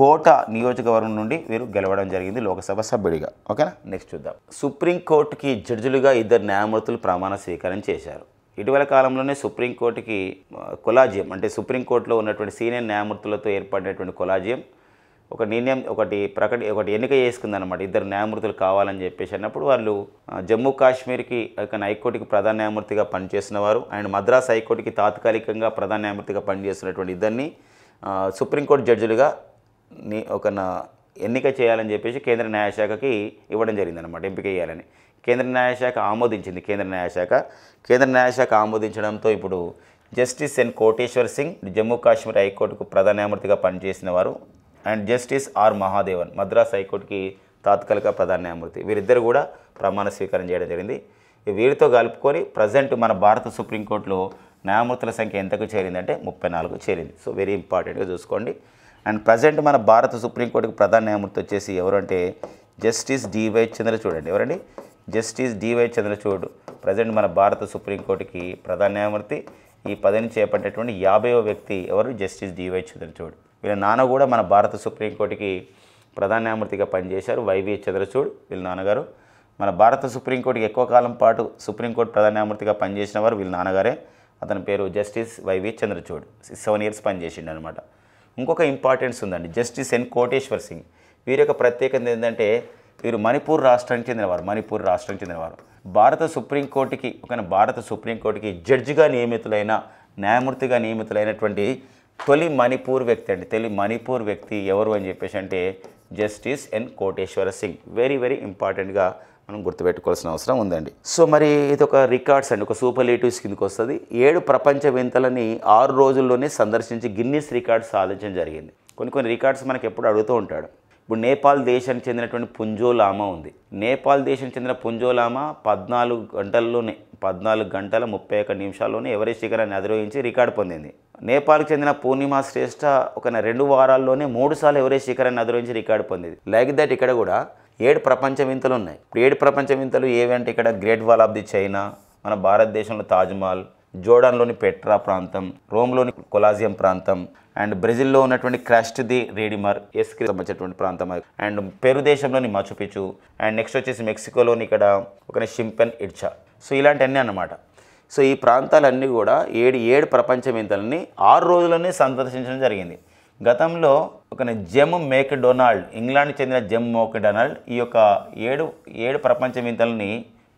కోట నియోజకవర్గం నుండి వీరు గెలవడం జరిగింది లోకసభ సభ్యుడిగా ఓకేనా నెక్స్ట్ చూద్దాం సుప్రీంకోర్టుకి జడ్జిలుగా ఇద్దరు న్యాయమూర్తులు ప్రమాణ స్వీకారం చేశారు ఇటీవల కాలంలోనే సుప్రీంకోర్టుకి కొలాజియం అంటే సుప్రీంకోర్టులో ఉన్నటువంటి సీనియర్ న్యాయమూర్తులతో ఏర్పడినటువంటి కొలాజియం ఒక నిర్ణయం ఒకటి ప్రకటి ఒకటి ఎన్నిక చేసుకుందనమాట ఇద్దరు న్యాయమూర్తులు కావాలని చెప్పేసి అన్నప్పుడు వాళ్ళు జమ్మూ కాశ్మీర్కి హైకోర్టుకి ప్రధాన న్యాయమూర్తిగా పనిచేసిన వారు అండ్ మద్రాస్ హైకోర్టుకి తాత్కాలికంగా ప్రధాన న్యాయమూర్తిగా పనిచేస్తున్నటువంటి ఇద్దరిని సుప్రీంకోర్టు జడ్జిలుగా ఒక ఎన్నిక చేయాలని చెప్పేసి కేంద్ర న్యాయశాఖకి ఇవ్వడం జరిగిందనమాట ఎంపిక చేయాలని కేంద్ర న్యాయశాఖ ఆమోదించింది కేంద్ర న్యాయశాఖ కేంద్ర న్యాయశాఖ ఆమోదించడంతో ఇప్పుడు జస్టిస్ ఎన్ కోటేశ్వర్ సింగ్ జమ్మూ కాశ్మీర్ హైకోర్టుకు ప్రధాన న్యాయమూర్తిగా పనిచేసిన వారు and justice R Mahadevan Madras హైకోర్టుకి తాత్కాలిక ప్రధాన న్యాయమూర్తి వీరిద్దరు కూడా ప్రమాణ స్వీకారం చేయడం జరిగింది వీరితో కలుపుకొని ప్రజెంట్ మన భారత సుప్రీంకోర్టులో న్యాయమూర్తుల సంఖ్య ఎంతకు చేరిందంటే ముప్పై నాలుగు చేరింది సో వెరీ ఇంపార్టెంట్గా చూసుకోండి అండ్ ప్రజెంట్ మన భారత సుప్రీంకోర్టుకి ప్రధాన న్యాయమూర్తి వచ్చేసి ఎవరంటే జస్టిస్ డివై చంద్రచూడ్ అండి ఎవరండి జస్టిస్ డివై చంద్రచూడ్ ప్రజెంట్ మన భారత సుప్రీంకోర్టుకి ప్రధాన న్యాయమూర్తి ఈ పదవిని చేపట్టేటువంటి యాభైవ వ్యక్తి ఎవరు జస్టిస్ డివై చంద్రచూడ్ వీళ్ళ నాన్న కూడా మన భారత సుప్రీంకోర్టుకి ప్రధాన న్యాయమూర్తిగా పనిచేశారు వైవి చంద్రచూడ్ వీళ్ళ నాన్నగారు మన భారత సుప్రీంకోర్టుకి ఎక్కువ కాలం పాటు సుప్రీంకోర్టు ప్రధాన న్యాయమూర్తిగా పనిచేసిన వారు వీళ్ళ నాన్నగారే అతని పేరు justice Y V Chandrachud seven years పనిచేసిండు అనమాట ఇంకొక ఇంపార్టెన్స్ ఉందండి జస్టిస్ ఎన్ కోటేశ్వర్ సింగ్ వీరి యొక్క ప్రత్యేకత ఏంటంటే వీరు మణిపూర్ రాష్ట్రానికి చెందినవారు మణిపూర్ రాష్ట్రానికి చెందినవారు భారత సుప్రీంకోర్టుకి ఒక భారత సుప్రీంకోర్టుకి జడ్జిగా నియమితులైన న్యాయమూర్తిగా నియమితులైనటువంటి తొలి మణిపూర్ వ్యక్తి అండి తొలి మణిపూర్ వ్యక్తి ఎవరు అని చెప్పేసి అంటే justice N Koteswara Singh very very ఇంపార్టెంట్గా మనం గుర్తుపెట్టుకోవాల్సిన అవసరం ఉందండి సో మరి ఇది ఒక రికార్డ్స్ అండి ఒక సూపర్ లేటివ్స్ కిందకి వస్తుంది ఏడు ప్రపంచ వింతలని ఆరు రోజుల్లోనే సందర్శించి గిన్నీస్ రికార్డ్స్ సాధించడం జరిగింది కొన్ని కొన్ని రికార్డ్స్ మనకి ఎప్పుడు అడుగుతూ ఉంటాడు ఇప్పుడు నేపాల్ దేశానికి చెందినటువంటి పుంజోలామా ఉంది నేపాల్ దేశానికి చెందిన పుంజోలామా పద్నాలుగు గంటల్లోనే పద్నాలుగు గంటల ముప్పై ఒక్క నిమిషాల్లోనే ఎవరెస్ట్ శిఖరాన్ని అధిరోహించి రికార్డు పొందింది నేపాల్కి చెందిన పూర్ణిమ శ్రేష్ఠ ఒక రెండు వారాల్లోనే మూడు సార్లు ఎవరెస్ట్ శిఖరాన్ని అధిరోహించి రికార్డు పొందింది లైక్ దట్ ఇక్కడ కూడా ఏడు ప్రపంచ వింతలు ఉన్నాయి ఏడు ప్రపంచ వింతలు ఏవి అంటే ఇక్కడ great wall of the China మన భారతదేశంలో తాజ్మహల్ జోర్డాన్లోని పెట్రా ప్రాంతం రోమ్లోని కొలాజియం ప్రాంతం అండ్ బ్రెజిల్లో ఉన్నటువంటి క్రాస్ట్ ది రేడిమర్ ఎస్కి సంబంధించినటువంటి ప్రాంతం అండ్ పెరు దేశంలోని మచుపిచు అండ్ నెక్స్ట్ వచ్చేసి మెక్సికోలోని ఇక్కడ ఒక షింపెన్ ఇడ్చా సో ఇలాంటివన్నీ అన్నమాట సో ఈ ప్రాంతాలన్నీ కూడా ఏడు ఏడు ప్రపంచ వింతలని ఆరు రోజుల్లోనే సందర్శించడం జరిగింది గతంలో ఒక జెమ్ మేక్ డొనాల్డ్ ఇంగ్లాండ్కి చెందిన జెమ్ మోక్ డొనాల్డ్ ఈ యొక్క ఏడు ఏడు ప్రపంచ వింతలని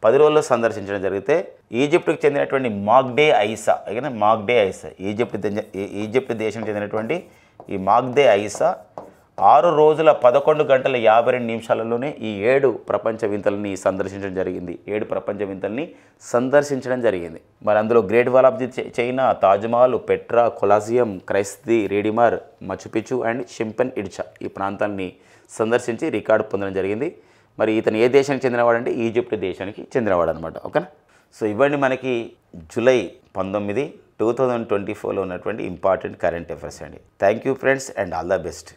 పది రోజుల్లో సందర్శించడం జరిగితే ఈజిప్ట్కి చెందినటువంటి మాగ్డే ఐసా ఓకేనా మాగ్డే ఐసా ఈజిప్ట్ ఈజిప్ట్ దేశం చెందినటువంటి ఈ మాగ్డే ఐసా ఆరు రోజుల పదకొండు గంటల యాభై రెండు నిమిషాలలోనే ఈ ఏడు ప్రపంచ వింతల్ని సందర్శించడం జరిగింది ఏడు ప్రపంచ వింతల్ని సందర్శించడం జరిగింది మరి అందులో great wall of the China Taj Mahal Petra Colosseum క్రైస్తి రేడిమార్ మచుపిచు అండ్ షింపెన్ ఇడ్చా ఈ ప్రాంతాన్ని సందర్శించి రికార్డు పొందడం జరిగింది మరి ఇతను ఏ దేశానికి చెందినవాడంటే ఈజిప్ట్ దేశానికి చెందినవాడు అనమాట ఓకేనా సో ఇవ్వండి మనకి జూలై పంతొమ్మిది టూ థౌజండ్ ట్వంటీ ఫోర్లో ఉన్నటువంటి ఇంపార్టెంట్ కరెంట్ అఫేర్స్ అండి thank you friends and all the best